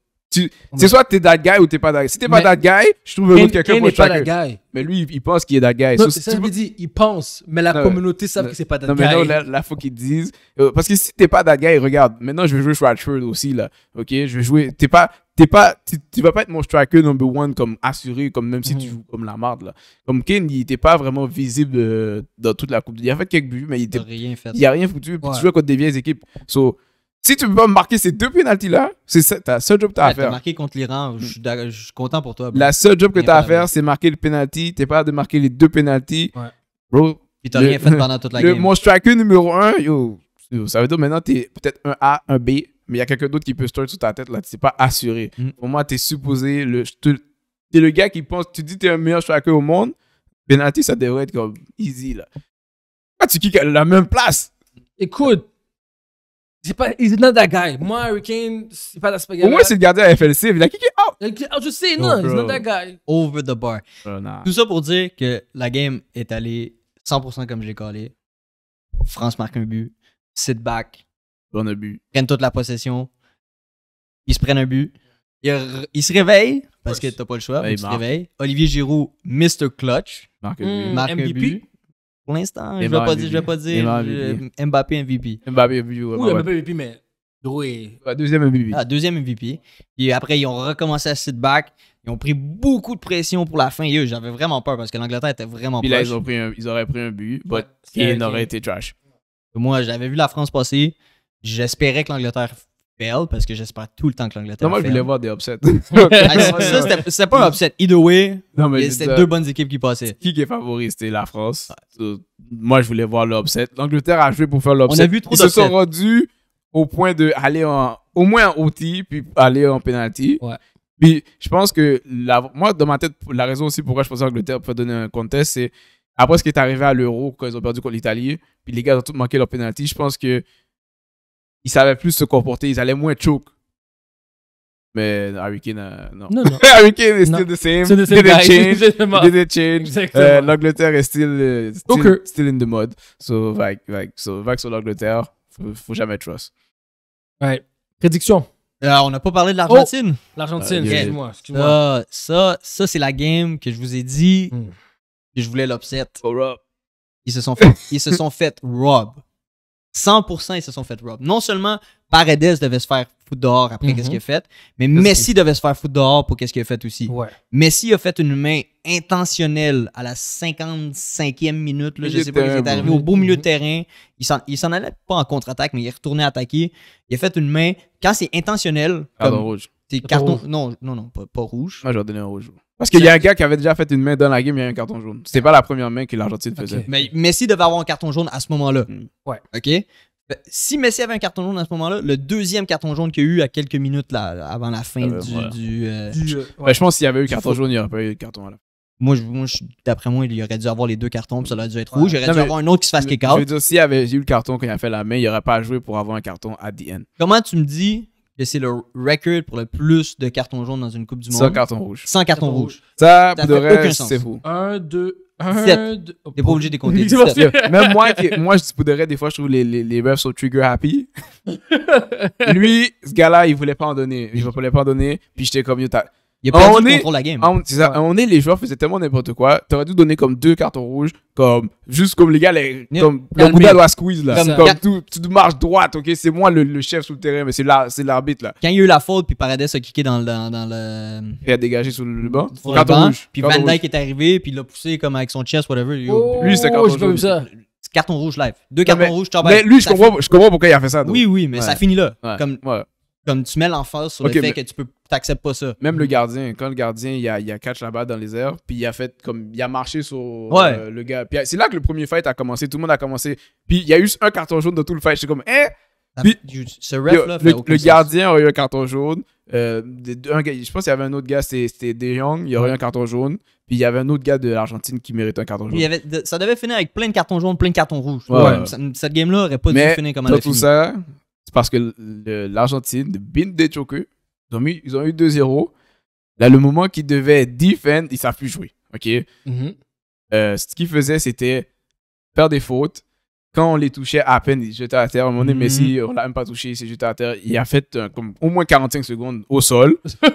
C'est soit t'es that guy ou t'es pas that guy. Si t'es pas that guy, je trouve autre quelqu'un pour est that guy. Mais lui, il pense qu'il est that guy. Non, ça, je dis, il pense, mais la communauté savent que c'est pas that guy. Non, mais là, là, faut qu'ils disent. Euh, parce que si t'es pas that guy, regarde, maintenant, je vais jouer Stratford aussi, là. OK? Je vais jouer. T'es pas. T'es pas, tu, vas pas être mon striker number one comme assuré, comme même si tu mhm. joues comme la marde, là. Comme Kane, il était pas vraiment visible euh, dans toute la Coupe. Il y a fait quelques buts, mais il était. Il a rien Il a rien foutu. tu joues contre des vieilles équipes. So, si tu peux pas marquer ces deux pénalties-là, c'est ta seule job que tu as à faire. marqué contre l'Iran, je, suis content pour toi. La seule job que tu as à faire, c'est marquer le pénalty. Tu pas de marquer les deux pénalties. Ouais. Bro. rien fait <laughs> pendant toute la Mon striker numéro un, yo, ça veut dire maintenant tu es peut-être un A, un B, mais il y a quelqu'un d'autre qui peut se sur ta tête. là. Tu pas assuré. Mm. Pour Au moins, tu es supposé. Le, tu es le gars qui pense, tu dis que tu es le meilleur striker au monde. Penalty, ça devrait être comme easy. là. Ah, tu kicks à la même place. Écoute. C'est pas, he's not that guy. Moi, Hurricane, c'est pas la spaghetti. Au moins, c'est le gardien à FLC. Il a kické out. Oh, je sais, non, he's not that guy. Over the bar. Oh, Tout ça pour dire que la game est allée 100% comme j'ai collé. France marque un but. Sit back. Bon un but. Prennent toute la possession. Ils se prennent un but. Ils, se réveillent parce que t'as pas le choix. ils se réveillent. Olivier Giroud, Mr. Clutch. Marque un but. Marque MVP. un but pour l'instant, je ne vais pas dire, Mbappé MVP. Euh, Mbappé MVP, Mbappé MVP, mais deuxième MVP. Ah, deuxième MVP. Puis après, ils ont recommencé à sit back. Ils ont pris beaucoup de pression pour la fin. J'avais vraiment peur parce que l'Angleterre était vraiment Puis là, ils, pris ils, auraient pris un but, mais ils n'auraient été trash. Moi, j'avais vu la France passer. J'espérais que l'Angleterre parce que j'espère tout le temps que l'Angleterre. Non, moi, je voulais voir des upsets. <laughs> <laughs> ça, c'était pas un upset. Either way, c'était deux bonnes équipes qui passaient. Qui est favori C'était la France. Moi, je voulais voir l'upset. L'Angleterre a joué pour faire l'upset. On a vu trop Ils se sont rendus au point de aller au moins en OT, puis aller en penalty. Puis je pense que moi, dans ma tête, la raison aussi pourquoi je pensais que l'Angleterre peut donner un contest, c'est après ce qui est arrivé à l'Euro quand ils ont perdu contre l'Italie, puis les gars ont tous manqué leur penalty. Je pense que ils savaient plus se comporter, ils allaient moins choke. Mais Harry euh, non. Non, non. <laughs> Harry Kane est still the same. Still didn't, <laughs> change, didn't Didn't change. Euh, L'Angleterre est still, euh, still, in the mode. So, like, like, so, vague sur l'Angleterre, faut, faut jamais trust. Right. Prédiction. Euh, on n'a pas parlé de oh! l'Argentine. L'Argentine, ah, excuse-moi. ça, ça, c'est la game que je vous ai dit que hmm. je voulais l'upset. Oh, ils se sont fait, ils se sont fait rob. 100% ils se sont fait rob. Non seulement Paredes devait se faire foutre dehors après qu'est-ce mhm. qu'il a fait, mais Messi devait se faire foutre dehors pour qu'est-ce qu'il a fait aussi. Messi a fait une main intentionnelle à la 55e minute, là, je sais pas, il est arrivé au beau milieu de mhm. terrain, il s'en allait pas en contre-attaque, mais il est retourné attaquer, il a fait une main, quand c'est intentionnel, rouge. C'est carton. Non, non, non, pas, rouge. Moi, ah, je vais donner un rouge. Parce qu'il y a un gars qui avait déjà fait une main dans la game, il y a un carton jaune. C'était pas la première main que l'Argentine faisait. Mais Messi devait avoir un carton jaune à ce moment-là. Hmm. Ouais. OK? Si Messi avait un carton jaune à ce moment-là, le deuxième carton jaune qu'il y a eu à quelques minutes là, avant la fin euh, euh, du. du, ouais. Euh, ben, je pense s'il y avait eu carton jaune, il n'y aurait pas eu de carton là. Moi, d'après moi, il aurait dû avoir les deux cartons, puis ça aurait dû être rouge. Il dû avoir un autre qui se fasse kick-out. Je veux dire, s'il avait eu le carton qu'il a fait la main, il aurait pas à jouer pour avoir un carton à the Comment tu me dis c'est le record pour le plus de cartons jaunes dans une Coupe du Monde. Sans carton rouge. Sans carton rouge. Ça, ça c'est fou. Un, deux, un, deux. T'es pas obligé de compter. <laughs> Même moi, moi, je dis des fois, je trouve les, les, les refs trigger happy. <laughs> Lui, ce gars-là, il voulait pas en donner. Il voulait pas en donner. Puis j'étais comme, yo, on est, On, est les joueurs faisaient tellement n'importe quoi. T'aurais dû donner comme deux cartons rouges, comme juste comme les gars, les, comme le Bouddha doit squeeze là. Comme, tout, tu marches droite, ok. C'est moi le, chef sous le terrain, mais c'est l'arbitre là. Quand il y a eu la faute, puis Paredes a kické dans, dans, le. Et a dégagé sous le banc. carton rouge. Puis Van Dyke est arrivé, puis il l'a poussé comme avec son chest, whatever. Oh, lui, c'est carton rouge. Ça carton rouge live. Deux cartons rouges, Mais lui, je comprends, je comprends pourquoi il a fait ça. Oui, oui, mais ça finit là. ouais comme tu mets l'emphase sur le fait que tu peux t'acceptes pas ça. Même le gardien, quand le gardien il a, a catch la balle dans les airs, puis il a fait comme il a marché sur euh, le gars. Puis c'est là que le premier fight a commencé, tout le monde a commencé. Puis il y a eu un carton jaune de tout le fight, j'étais comme "Hein ah, le, gardien aurait eu un carton jaune. Euh, je pense qu'il y avait un autre gars, c'était De Jong, il y aurait eu un carton jaune. Puis il y avait un autre gars de l'Argentine qui méritait un carton jaune. ça devait finir avec plein de cartons jaunes, plein de cartons rouges. Cette game-là aurait pas dû finir comme elle tout ça, c'est parce que l'Argentine, Bin de Choke, ils ont, ils ont eu 2-0. Là, le moment qu'ils devaient défendre, ils ne savent plus jouer. OK? Mhm. Euh, ce qu'ils faisaient, c'était faire des fautes. Quand on les touchait à peine, ils jetaient à terre. À un moment mhm. Messi, on ne l'a même pas touché, il s'est jeté à terre. Il a fait euh, comme au moins 45 secondes au sol. <laughs>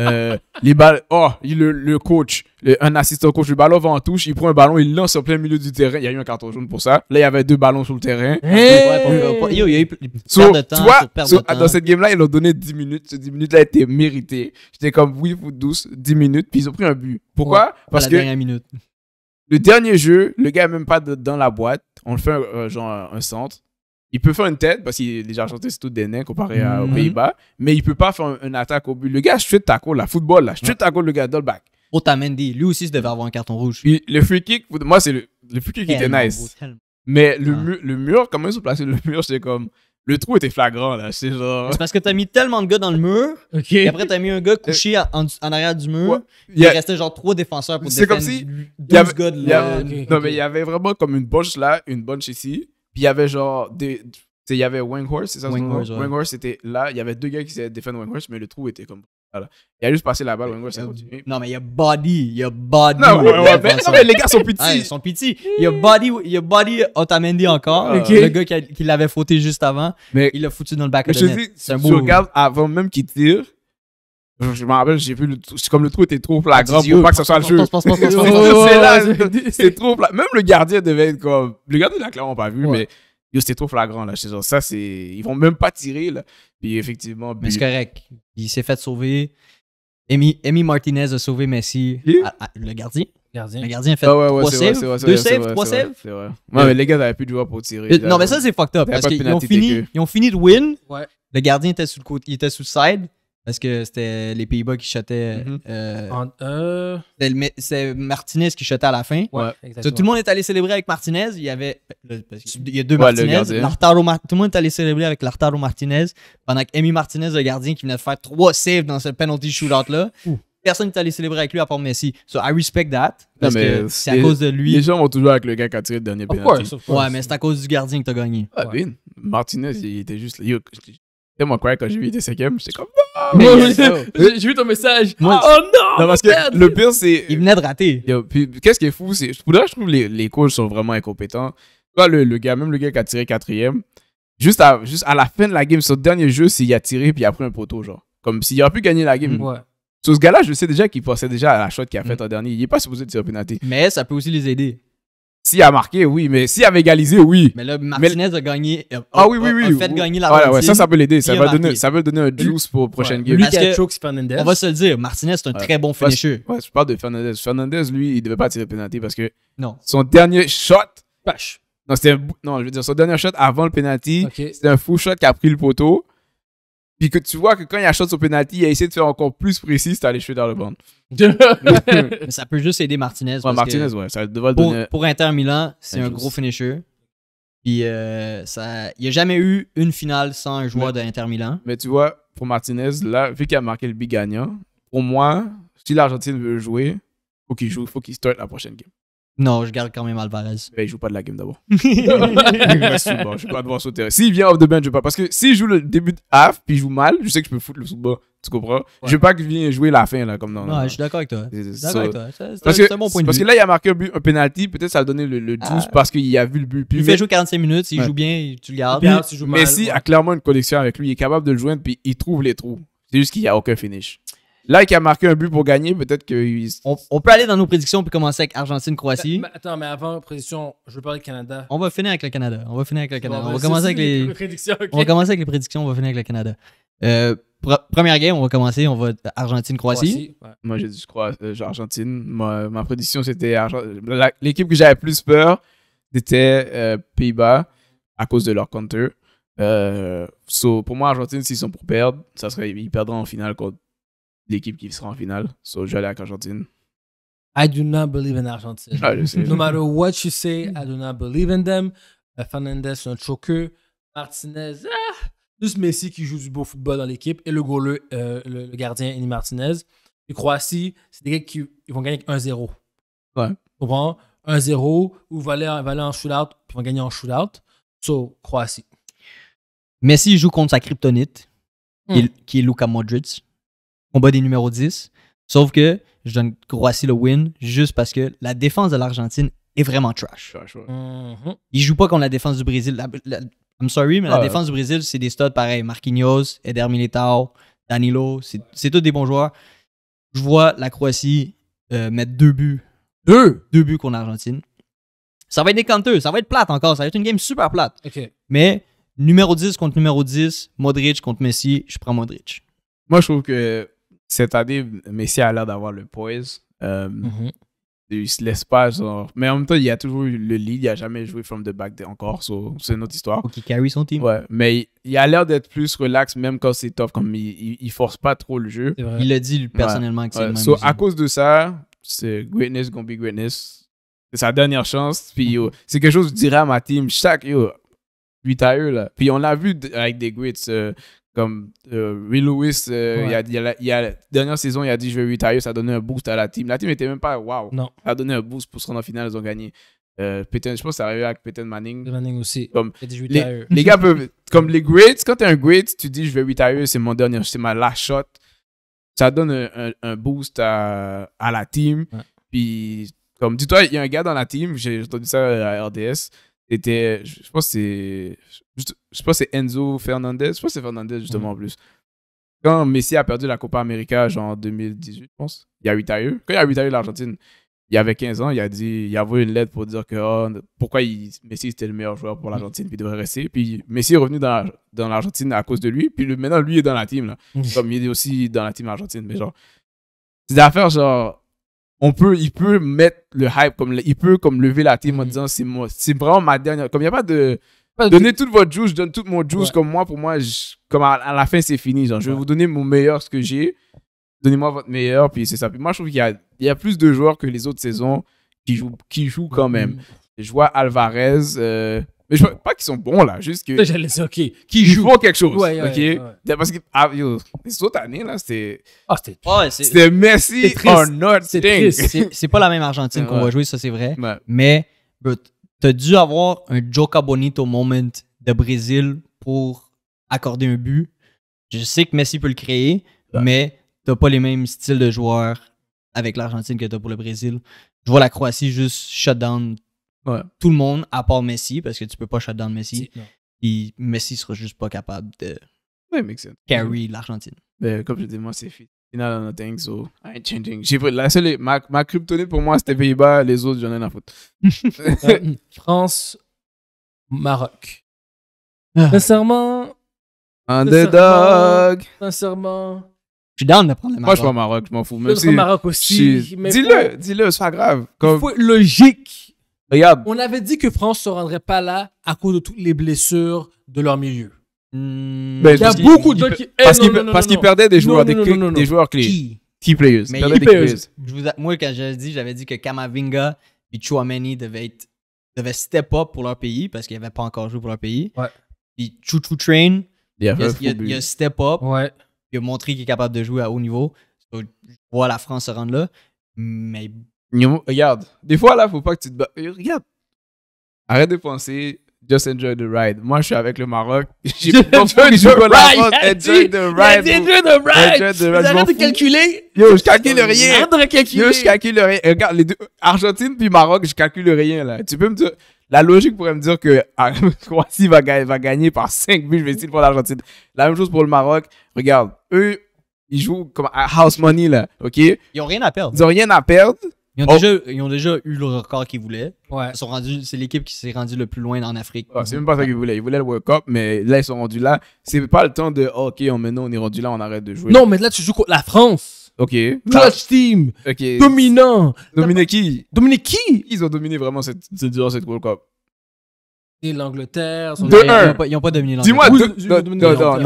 Euh, les balles, oh, le, coach, un assistant coach, le ballon va en touche, il prend un ballon, il lance en plein milieu du terrain. Il y a eu un carton jaune pour ça. Là, il y avait deux ballons sur le terrain. Dans cette game-là, ils l'ont donné 10 minutes. Ces 10 minutes-là étaient méritées. J'étais comme, oui, vous douce, 10 minutes, puis ils ont pris un but. Pourquoi Parce la que. minute. Le dernier jeu, le gars n'est même pas dans la boîte. On le fait euh, genre un centre il peut faire une tête parce que les Argentins, c'est tout des nains comparé aux mhm. Pays-Bas, mais il peut pas faire une, attaque au but. Le gars, je suis taco, la football, là, je suis taco, le gars, dans Oh, back. Otamendi, lui aussi, il devait avoir un carton rouge. le free kick, moi, c'est le, free kick qui était nice. mais le, mur le mur, comment ils ont placé le mur, c'est comme. Le trou était flagrant, là. C'est genre. C'est parce que t'as mis tellement de gars dans le mur. Et après, t'as mis un gars euh, couché en, arrière du mur. Il, restait genre trois défenseurs pour défendre. C'est comme si. y gars de là. non, mais il y avait vraiment comme une bunch là, une bunch ici. Puis il y avait genre des. Il y avait Winghorse, c'est ça Wanghorse, Winghorse était là. Il y avait deux gars qui s'étaient défendre Winghorse, mais le trou était comme. Voilà. Il a juste passé la balle, Winghorse a euh, continué. Non, mais il y a body. Il y a body. Non, mais, les gars sont petits. ils sont petits. Il y a body, il y a body Otamendi encore. Ah. Le gars qui, qui l'avait fauté juste avant. Mais il l'a foutu dans le back of the net. C'est un beau. Tu regardes avant même qu'il tire euh, je me rappelle, j'ai vu le comme le trou était trop flagrant pour pas que ça soit le jeu. C'est trop flagrant. Même le gardien devait être comme. Le gardien l'a clairement pas vu, mais c'était trop flagrant là. Genre, ça c'est, ils vont même pas tirer là. Puis effectivement. Mais c'est correct. Il s'est fait sauver. Amy, Martinez a sauvé Messi. Ah, ah, le gardien. Le gardien a fait ah ouais, saves, trois saves, 3 saves. Ouais, mais les gars n'avaient plus de joueurs pour tirer. Euh, non, mais ça, c'est fucked up. Parce ont, ils ont fini de win. Le gardien était le côté, il était sous le side. Parce que c'était les Pays-Bas qui shotaient. Euh, mhm. euh, euh, c'est Martinez qui shotait à la fin. Tout le monde est allé célébrer avec Martinez. Il y avait. Il y a deux ouais, Martinez. tout le monde est allé célébrer avec l'Artaro Martinez. Pendant que Martinez, le gardien, qui venait de faire trois saves dans ce penalty shootout-là. Personne n'est allé célébrer avec lui à part Messi. So I respect that. Parce que c'est à cause de lui. Les gens vont toujours avec le gars qui a tiré le dernier penalty. ouais, mais c'est à cause du gardien que t'as gagné. Martinez, il était juste moi, quand j'ai vu 5e mm. j'étais comme, <laughs> <laughs> J'ai vu ton message. oh non! le pire, c'est. Il venait de rater. qu'est-ce qui est fou, c'est. je trouve les, les coachs sont vraiment incompétents. le, gars, même le gars qui a tiré quatrième, juste juste à la fin de la game, le dernier jeu, s'il il a tiré puis après un poteau, genre. Comme s'il aurait pu gagner la game. Ouais. ce gars-là, je sais déjà qu'il pensait déjà à la shot qu'il a faite mm. en dernier. Il n'est pas supposé tirer pénalité. Mais ça peut aussi les aider. S'il a marqué, oui, mais s'il avait égalisé, oui. Mais là, Martinez a gagné. ah oui, oui, oui. fait gagner la ouais, Ça, ça peut l'aider. Ça, va donner, ça peut donner un juice pour la prochaine game. Lui a choke Fernandez. On va se le dire, Martinez, c'est un très bon finisher. Ouais, je parle de Fernandez. Fernandez, lui, il ne devait pas tirer le penalty parce que son dernier shot. Non, non, je veux dire, son dernier shot avant le penalty, c'était un full shot qui a pris le poteau. Puis que tu vois que quand il y a shot au penalty, il a essayé de faire encore plus précis si t'as les cheveux dans le banc. <laughs> ça peut juste aider Martinez. Martinez, pour, Inter Milan, c'est un gros finisher. Puis euh, ça, il n'y a jamais eu une finale sans un joueur d'Inter Milan. Mais tu vois, pour Martinez, là, vu qu'il a marqué le big gagnant, pour moi, si l'Argentine veut jouer, faut qu'il joue, faut qu'il start la prochaine game. Non, je garde quand même Alvarez. il joue pas de la game d'abord. <laughs> bon, je vais pas devoir sauter. S'il vient off the bench, je veux pas. Parce que s'il joue le début de half puis il joue mal, je sais que je peux foutre le sous-bas. Tu comprends? Je Je veux pas qu'il vienne jouer la fin, là, comme Non, non, je suis d'accord avec toi. D'accord avec toi. C'est un bon point de parce vue. Parce que là, il a marqué un, but, un penalty. Peut-être ça a donné le, 12 ah. parce qu'il a vu le but. il fait jouer 45 minutes. S'il joue bien, tu le gardes. Puis, il joue a clairement une connexion avec lui. Il est capable de le joindre puis il trouve les trous. C'est juste qu'il n'y a aucun finish. Là, qui a marqué un but pour gagner, peut-être que. On, peut aller dans nos prédictions puis commencer avec Argentine-Croatie. Ben, attends, mais avant prédiction, je veux parler du Canada. On va finir avec le Canada. On va finir avec le Canada. on va commencer avec les. prédictions, On va avec finir avec le Canada. Euh, première game, on va commencer, on va Argentine-Croatie. Moi, j'ai dit euh, Argentine. ma prédiction, c'était. l'équipe que j'avais plus peur, c'était euh, Pays-Bas à cause de leur counter. So, pour moi, Argentine, s'ils sont pour perdre, ça serait, ils perdront en finale contre l'équipe qui sera en finale. So, je vais aller avec I do not believe in Argentina. Ah, no matter what you say, I do not believe in them. Uh, Fernandez, un choqueux. Martinez, ah, juste Messi qui joue du beau football dans l'équipe et le goleur euh, le, gardien, Eni Martinez. Et Croatie, c'est des gars qui ils vont gagner avec 1-0. Ouais. Tu 1-0 ou va aller, en shootout, puis ils vont gagner en shootout. So, Croatie. Messi joue contre sa kryptonite, hmm. qui est Luka Modric. On bat des numéros 10. Sauf que je donne Croatie le win juste parce que la défense de l'Argentine est vraiment trash. il mhm. Ils jouent pas contre la défense du Brésil. I'm sorry, mais la défense du Brésil, c'est des studs pareils. Marquinhos, Eder Militao, Danilo, c'est tous des bons joueurs. Je vois la Croatie euh, mettre deux buts. Deux? Deux buts contre l'Argentine. Ça va être décanteux, ça va être plate encore, ça va être une game super plate. Mais numéro 10 contre numéro 10, Modric contre Messi, je prends Modric. Moi, je trouve que cette année, Messi a l'air d'avoir le poise. Euh, mhm. se laisse pas. Genre... Mais en même temps, il y a toujours eu le lead. Il n'a jamais joué from the back encore. c'est une autre histoire. Qui carry son team. Ouais. Mais il, a l'air d'être plus relax, même quand c'est tough. Comme il, ne force pas trop le jeu. Il l'a dit personnellement. So, à cause de ça, c'est greatness gonna be greatness. C'est sa dernière chance. Puis mhm. c'est quelque chose que je dirais à ma team. Chaque yo, 8 à eux là. Puis on l'a vu avec des greats. Euh, comme euh, Will Lewis, euh, il, y a, il a, la dernière saison, il a dit je vais retire, ça a donné un boost à la team. La team n'était même pas waouh », Non. Ça a donné un boost pour se rendre en finale, ils ont gagné. Euh, je pense que c'est arrivé avec Peyton Manning. Manning aussi. Comme, dit, les, les, gars peuvent. <laughs> Comme les greats, quand tu un great, tu dis je vais retire, c'est mon dernier, c'est ma last shot. Ça donne un, un, boost à, à, la team. Puis, comme dis-toi, il y a un gars dans la team, j'ai entendu ça à RDS. C'était, je pense que c'est je sais pas, c'est Enzo Fernandez. Je sais pas, c'est Fernandez, justement, en mhm. plus. Quand Messi a perdu la Copa América, genre en 2018, je pense, il y a 8 à Quand il y a 8 à l'Argentine, il y avait 15 ans, il a dit, il a envoyé une lettre pour dire que oh, pourquoi Messi était le meilleur joueur pour mhm. l'Argentine, il devrait rester. Puis Messi est revenu dans, dans l'Argentine à cause de lui, puis maintenant lui est dans la team, là. Mhm. Comme il est aussi dans la team argentine, mais genre, c'est des genre, on peut, il peut mettre le hype, comme, il peut comme lever la team en disant, c'est c'est vraiment ma dernière. Comme il n'y a pas de. Donnez toute votre juice, je donne toute mon juice. Comme moi, pour moi, comme à, la fin, c'est fini. Genre, je vais vous donner mon meilleur, ce que j'ai. Donnez-moi votre meilleur, puis c'est ça. Puis moi, je trouve qu'il y a, il y a plus de joueurs que les autres saisons qui jouent, qui jouent quand même. Mm. Je vois Alvarez. Euh, mais je pas qu'ils sont bons, là. Juste que. <laughs> OK. Qui jouent. quelque chose. OK. Parce que ah, les autres années, là, c'était. Ah, c'était. Oh, Messi or not. C'est C'est pas la même Argentine qu'on va jouer, ça, c'est vrai. Mais, tu as dû avoir un Joca Bonito moment de Brésil pour accorder un but. Je sais que Messi peut le créer, mais tu pas les mêmes styles de joueurs avec l'Argentine que tu as pour le Brésil. Je vois la Croatie juste shutdown tout le monde à part Messi parce que tu peux pas shutdown Messi. Et Messi sera juste pas capable de carry l'Argentine. Ben, comme je dis, moi, c'est fini final on nothing, so I ain't changing. la seule, ma, ma pour moi, c'était Pays-Bas, les autres, j'en ai la <laughs> faute. Euh, France, Maroc. Ah. Sincèrement. Underdog. Sincèrement. Je suis down de prendre le Maroc. Moi, je pas Maroc, je m'en fous. Même je Maroc aussi. dis-le, dis-le, c'est pas grave. Comme... Faut logique. Regarde. On avait dit que France ne se rendrait pas là à cause de toutes les blessures de leur milieu. Hmm. il y a beaucoup de gens qui. Eh, parce qu'il perdaient perdait des joueurs, des, joueurs clés. Key players. Mais Moi, quand j'ai dit, j'avais dit que Kamavinga et Chouameni devaient, step up pour leur pays parce qu'ils n'avaient pas encore joué pour leur pays. Ouais. Puis Train, il a, a, step up. Ouais. Il a montré qu'il est capable de jouer à haut niveau. je vois la France se rendre là. Mais. Regarde, des fois là, faut pas que tu te Regarde, arrête de penser Just enjoy the ride. Moi, je suis avec le Maroc. <laughs> J'ai pas enjoy the ride. Enjoy the ride. Enjoy the ride. Enjoy the ride. de calculer. Yo, je calcule rien. Yo, je calcule rien. Regarde, les deux, Argentine puis Maroc, je calcule rien, là. Tu peux me dire, la logique pourrait me dire que ah, <laughs> Croatie va, gagner par 5 buts, je vais essayer pour l'Argentine. La même chose pour le Maroc. Regarde, eux, ils jouent comme house money, là. OK? Ils ont rien à perdre. Ils ont rien à perdre. Ils ont, déjà, oh. ils ont déjà eu le record qu'ils voulaient. Ouais. c'est l'équipe qui s'est rendue le plus loin en Afrique. c'est même pas ça qu'ils voulaient. Ils voulaient le World Cup, mais là, ils sont rendus là. C'est pas le temps de, oh, OK, maintenant, on est rendu là, on arrête de jouer. Non, mais là, tu joues contre la France. OK. Clutch Team. OK. Dominant. Dominé qui Dominé qui Ils ont dominé vraiment cette, cette, durant cette World Cup. Et l'Angleterre. Deux-un. Ils n'ont pas, dominé l'Angleterre. Dis-moi, ils n'ont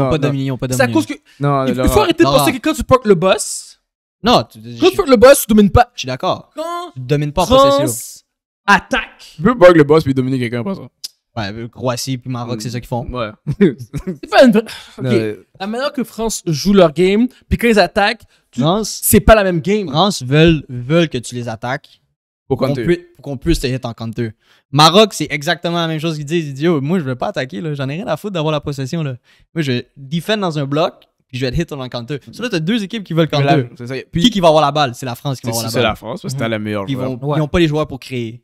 pas dominé. Ils n'ont pas dominé. C'est à cause que. Non, il faut arrêter de ah. penser que quand tu portes le boss non, tu, Quand tu je- le boss, tu domines pas. je suis d'accord. Quand Tu domines pas en possession. France attaque, Tu veux bug le boss puis dominer quelqu'un après ça. Ouais, euh, Croatie puis Maroc, c'est ça qu'ils font. Mm. Ouais. <laughs> c'est pas une La manière que France joue leur game, puis quand ils attaquent, c'est pas la même game. France veulent, veulent que tu les attaques Pour qu'on pour qu'on puisse te hit en counter. Maroc, c'est exactement la même chose qu'ils disent. idiot. moi, je veux pas attaquer, là. j'en ai rien à foutre d'avoir la possession. Là. Moi, je défends dans un bloc, je vais être hit en counter. Ça, là, t'as deux équipes qui veulent counter. Là, qui, qui va avoir la balle C'est la France qui va avoir la balle. C'est la France, parce que t'as mhm. la meilleure Ils n'ont pas les joueurs pour créer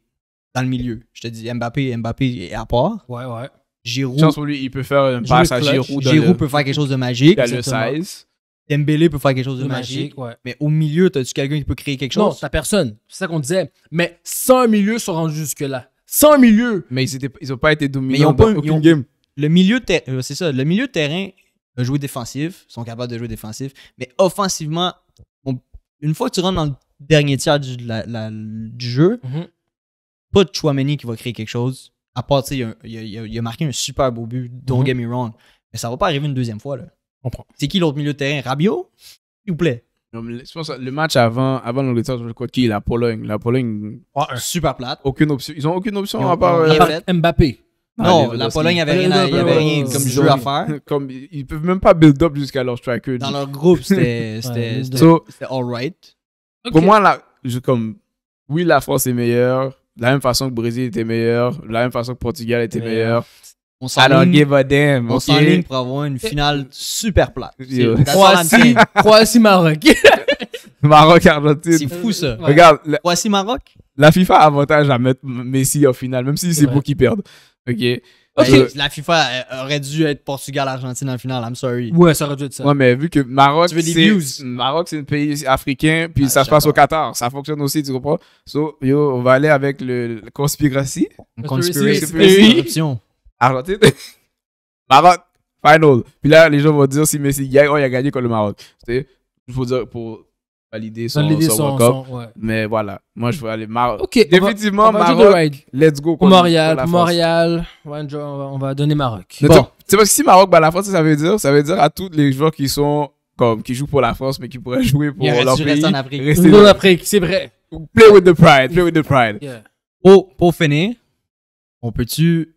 dans le milieu. Je te dis, Mbappé, Mbappé est à part. Ouais, ouais. Giroud. Chance pour lui, il peut faire un passe à Giroud. Giroud peut faire quelque chose de magique. Il a le size. Dembélé peut faire quelque chose de, magique. Mais au milieu, t'as-tu quelqu'un qui peut créer quelque chose? Non, t'as personne. C'est ça qu'on disait. Mais 100 milieux sont rendus jusque-là. 100 milieux! Mais ils n'ont pas été dominés. Mais ils ont pas, aucune game. Le milieu, euh, c'est ça, le milieu de terrain jouer défensif, sont capables de jouer défensif, mais offensivement, une fois que tu rentres dans le dernier tiers du, jeu, mhm. pas de Chouameni qui va créer quelque chose. À part, il a, il, a, marqué un super beau but, mhm. don't game get me wrong, mais ça va pas arriver une deuxième fois. Là. C'est qui l'autre milieu de terrain Rabiot S'il vous plaît. le match avant, avant l'Angleterre, je crois qui La Pologne. La Pologne. super plate. Aucune option. Ils ont aucune option à part. Euh, Mbappé. Non, la Pologne avait euh, rien, à, avait rien comme jeu à faire. <laughs> Comme, ils peuvent même pas build up jusqu'à leur striker. Dans leur groupe, c'était <laughs> c'était alright. Pour moi, là, je, comme, oui, la France est meilleure. De la même façon que Brésil était meilleure de la même façon que Portugal était meilleure euh, On Alors, give a damn. On pour avoir une finale super plate. Croatie, Croatie, Maroc. <laughs> Maroc, Argentine. C'est fou ça. Regarde. Croatie, Maroc. La FIFA a avantage à mettre Messi en finale, même si c'est pour qu'ils perdent. OK. Mm. La FIFA aurait dû être Portugal-Argentine en finale, I'm sorry. Ouais, ça aurait dû être ça. Ouais, mais vu que Maroc, c'est Maroc, c'est un pays africain, puis ah, ça se passe au Qatar. Ça fonctionne aussi, tu comprends? So, yo, on va aller avec le, le conspiracy. Conspiracy, Argentine. <laughs> Maroc, final. Puis là, les gens vont dire si Messi gagne, oh, il a gagné contre le Maroc. Tu sais Il faut dire, pour valider son, son, Mais voilà, moi je veux aller Maroc. Ok, Définitivement, Maroc. Let's go. Pour Montréal, pour Montréal, on va, donner Maroc. Bon. C'est parce que si Maroc la France, ça veut dire, ça veut dire à tous les joueurs qui sont comme qui jouent pour la France mais qui pourraient jouer pour leur pays. Reste en Afrique. Rester en Afrique, c'est vrai. Play with the pride, play with the pride. Yeah. Pour, pour finir, on peut-tu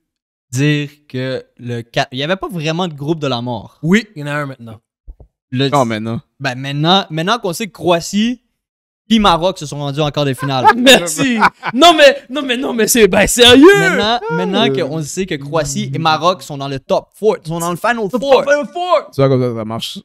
dire que le 4... Il n'y avait pas vraiment de groupe de la mort. Oui. Il y en a un maintenant maintenant. Ben, maintenant, qu'on sait que Croatie et Maroc se sont rendus encore des finales. <laughs> Merci. non mais non mais non mais c'est ben sérieux. Maintenant, ah! maintenant qu'on sait que Croatie et Maroc sont dans le top 4, sont dans le final 4. Tu vois comme ça ça marche.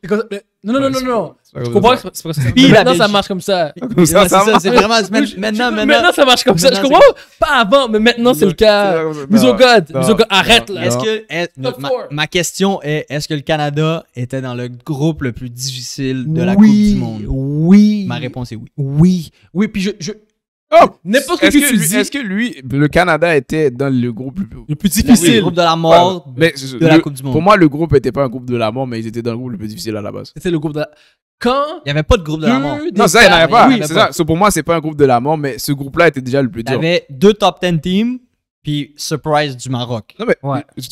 Non, non, non, non, non. Je comprends que c'est pas ça. maintenant, ça marche comme ça. ça, c'est vraiment. Maintenant, maintenant. Maintenant, ça marche comme ça. Je comprends pas avant, mais maintenant, c'est le cas. Mise au God. Arrête, là. Est-ce que. ma, question est est-ce que le Canada était dans le groupe le plus difficile de la Coupe du Monde Oui. Ma réponse est oui. Oui. Oui, puis je, je Oh, N'importe est-ce que, tu lui, dis. Est-ce que lui, le Canada était dans le groupe le plus, difficile? Le groupe de la mort de la Coupe du Monde. Pour moi, le groupe n'était pas un groupe de la mort, mais ils étaient dans le groupe le plus difficile à la base. C'était le groupe de la... Quand... Il n'y avait pas de groupe de la mort. Non, ça, il n'y en avait pas. c'est ça. pour moi, c'est pas un groupe de la mort, mais ce groupe-là était déjà le plus dur. Il y avait deux top 10 teams puis Surprise du Maroc. je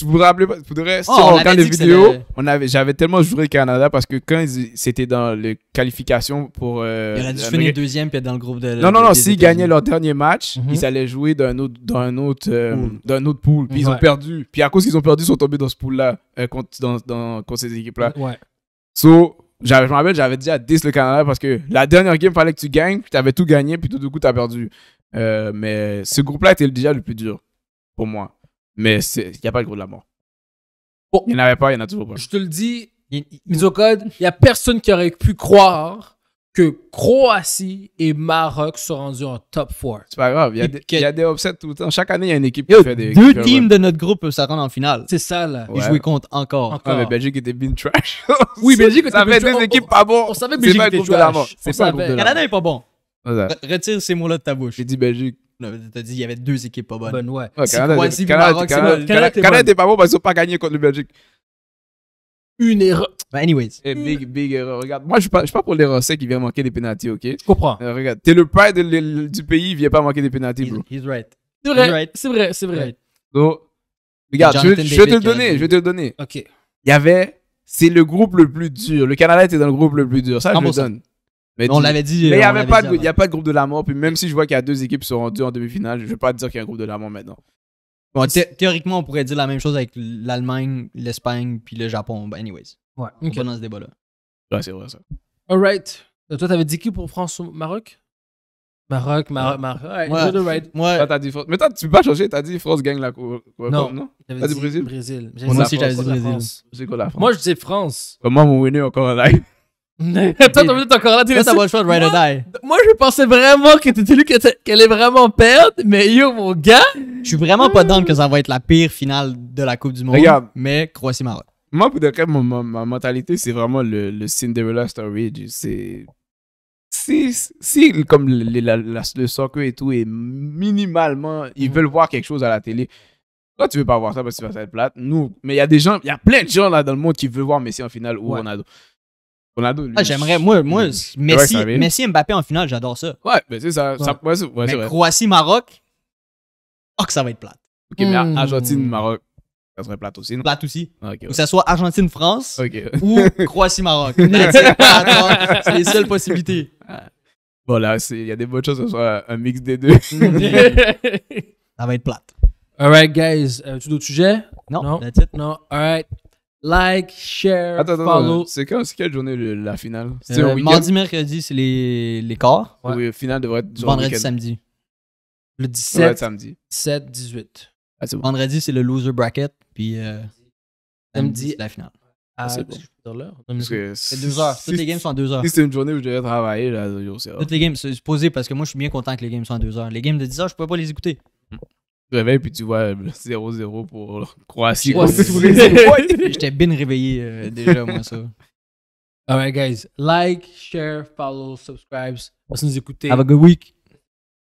vous pas, oh, si on, regarde les vidéos, avait, j'avais tellement joué Canada parce que quand c'était dans les qualifications pour. Euh, il aurait dû finir deuxième puis dans le groupe de. Non, non, non, s'ils gagnaient leur dernier match, mhm. ils allaient jouer dans autre, autre, euh, d'un autre pool. Puis ils ont perdu. Puis à cause qu'ils ont perdu, ils sont tombés dans ce pool-là, euh, contre, dans, contre ces équipes-là. Ouais. So, je me rappelle, j'avais dit à 10 le Canada parce que la dernière game, fallait que tu gagnes, puis tu avais tout gagné, puis tout du coup, tu as perdu. Euh, mais ce groupe-là était déjà le plus dur pour moi. Mais il n'y a pas le gros de la mort. Oh. Il n'y en avait pas, il n'y en a toujours pas. Je te le dis, mise code, il n'y a personne qui aurait pu croire que Croatie et Maroc sont rendus en top 4. C'est pas grave, il y, a des, y a des upsets tout le temps. Chaque année, il y a une équipe qui fait des. Deux teams de notre groupe peuvent rendre en finale. C'est ça, là. Ouais. Et jouer contre encore. encore. mais Belgique était bien trash. <laughs> oui, Belgique était Ça fait des équipes pas bon. On savait que Belgique était trash. C'est pas le groupe de la mort. Canada n'est pas bon. Retire ces mots-là de ta bouche. J'ai dit Belgique. T'as dit qu'il y avait deux équipes pas bonnes. Bonne, ouais. ouais Canada était pas bon parce qu'ils n'ont pas gagné contre le Belgique. Une erreur. Bah, anyways. Eh, big, big erreur. Regarde, moi, je suis pas, pour l'erreur C'est qui vient manquer des pénalties, ok? Je comprends. Euh, regarde, t'es le père du pays, il vient pas manquer des pénalties, bro. He's right. C'est vrai, c'est vrai, c'est vrai. Donc, regarde, je, vais te le donner, je vais te le donner. Ok. Il y avait, c'est le groupe le plus dur. Le Canada était dans le groupe le plus dur. Ça, je le donne. Mais, on l'avait dit. Mais il n'y avait pas, a pas de groupe de la mort. Puis même si je vois qu'il y a deux équipes qui sont rendues en demi-finale, je ne vais pas dire qu'il y a un groupe de la mort maintenant. théoriquement, on pourrait dire la même chose avec l'Allemagne, l'Espagne, puis le Japon. anyways. Ouais. On est dans ce débat-là. Ouais, c'est vrai ça. Alright. Euh, toi, t'avais dit qui pour France Maroc Maroc, Maroc, Maroc. Ouais, right. dit Mais toi, tu peux pas changer. T'as dit France gagne la Coupe. Non. non? T'as dit Brésil Brésil. Moi aussi, j'avais dit Brésil. Moi, je dis France. Comment mon winner encore en live choix <laughs> de Ride or Die. Moi, je pensais vraiment que t'étais lui qu'elle est vraiment perdre, mais yo, mon gars. Je suis vraiment pas dans que ça va être la pire finale de la Coupe du Monde. Regarde. Mais ma maroc Moi, pour de vrai, ma, mentalité, c'est vraiment le, le, Cinderella Story. C'est. Si, si, comme le, soccer et tout est minimalement, ils mm. veulent voir quelque chose à la télé. Toi, tu veux pas voir ça parce que tu vas être plate. Nous, mais il y a des gens, il y a plein de gens là dans le monde qui veulent voir Messi en finale ou Ronaldo. Ah, j'aimerais. Moi, moi Messi, Messi Mbappé en finale, j'adore ça. Ouais, mais c'est ça. ça mais Croatie, Maroc. Oh, que ça va être plate. Ok, mais hmm. Argentine, Maroc. Ça serait plate aussi. Non? Plate aussi. Okay, Ou ça soit Argentine-France <laughs> ou Croatie-Maroc. <laughs> c'est les seules possibilités. Voilà, il y a des bonnes choses ça ce soit un mix des deux. <laughs> ça va être plate. All right, guys. tout euh, tu d'autres sujets? Non. Non. That's it. Non. Like, share, follow. C'est quand c'est quelle journée la finale euh, mardi, mercredi, c'est les, les quarts. Oui, la finale devrait être du Vendredi, samedi. Le 17, samedi. 17, 18. Ah, Vendredi, c'est le loser bracket. Puis euh, samedi, c'est la finale. Ah, ah, c'est 2 Toutes les games sont à 2h. Si c'est une journée où je devais travailler, là, c'est Toutes les games, c'est posé parce que moi, je suis bien content que les games soient à 2 heures. Les games de 10 h je pourrais pas les écouter. Hmm te réveilles puis tu vois 0-0 euh, <laughs> pour Croatie. <laughs> J'étais bien réveillé euh, déjà, moi, ça. All right, guys. Like, share, follow, subscribe. Merci nous écouter. Have a good week.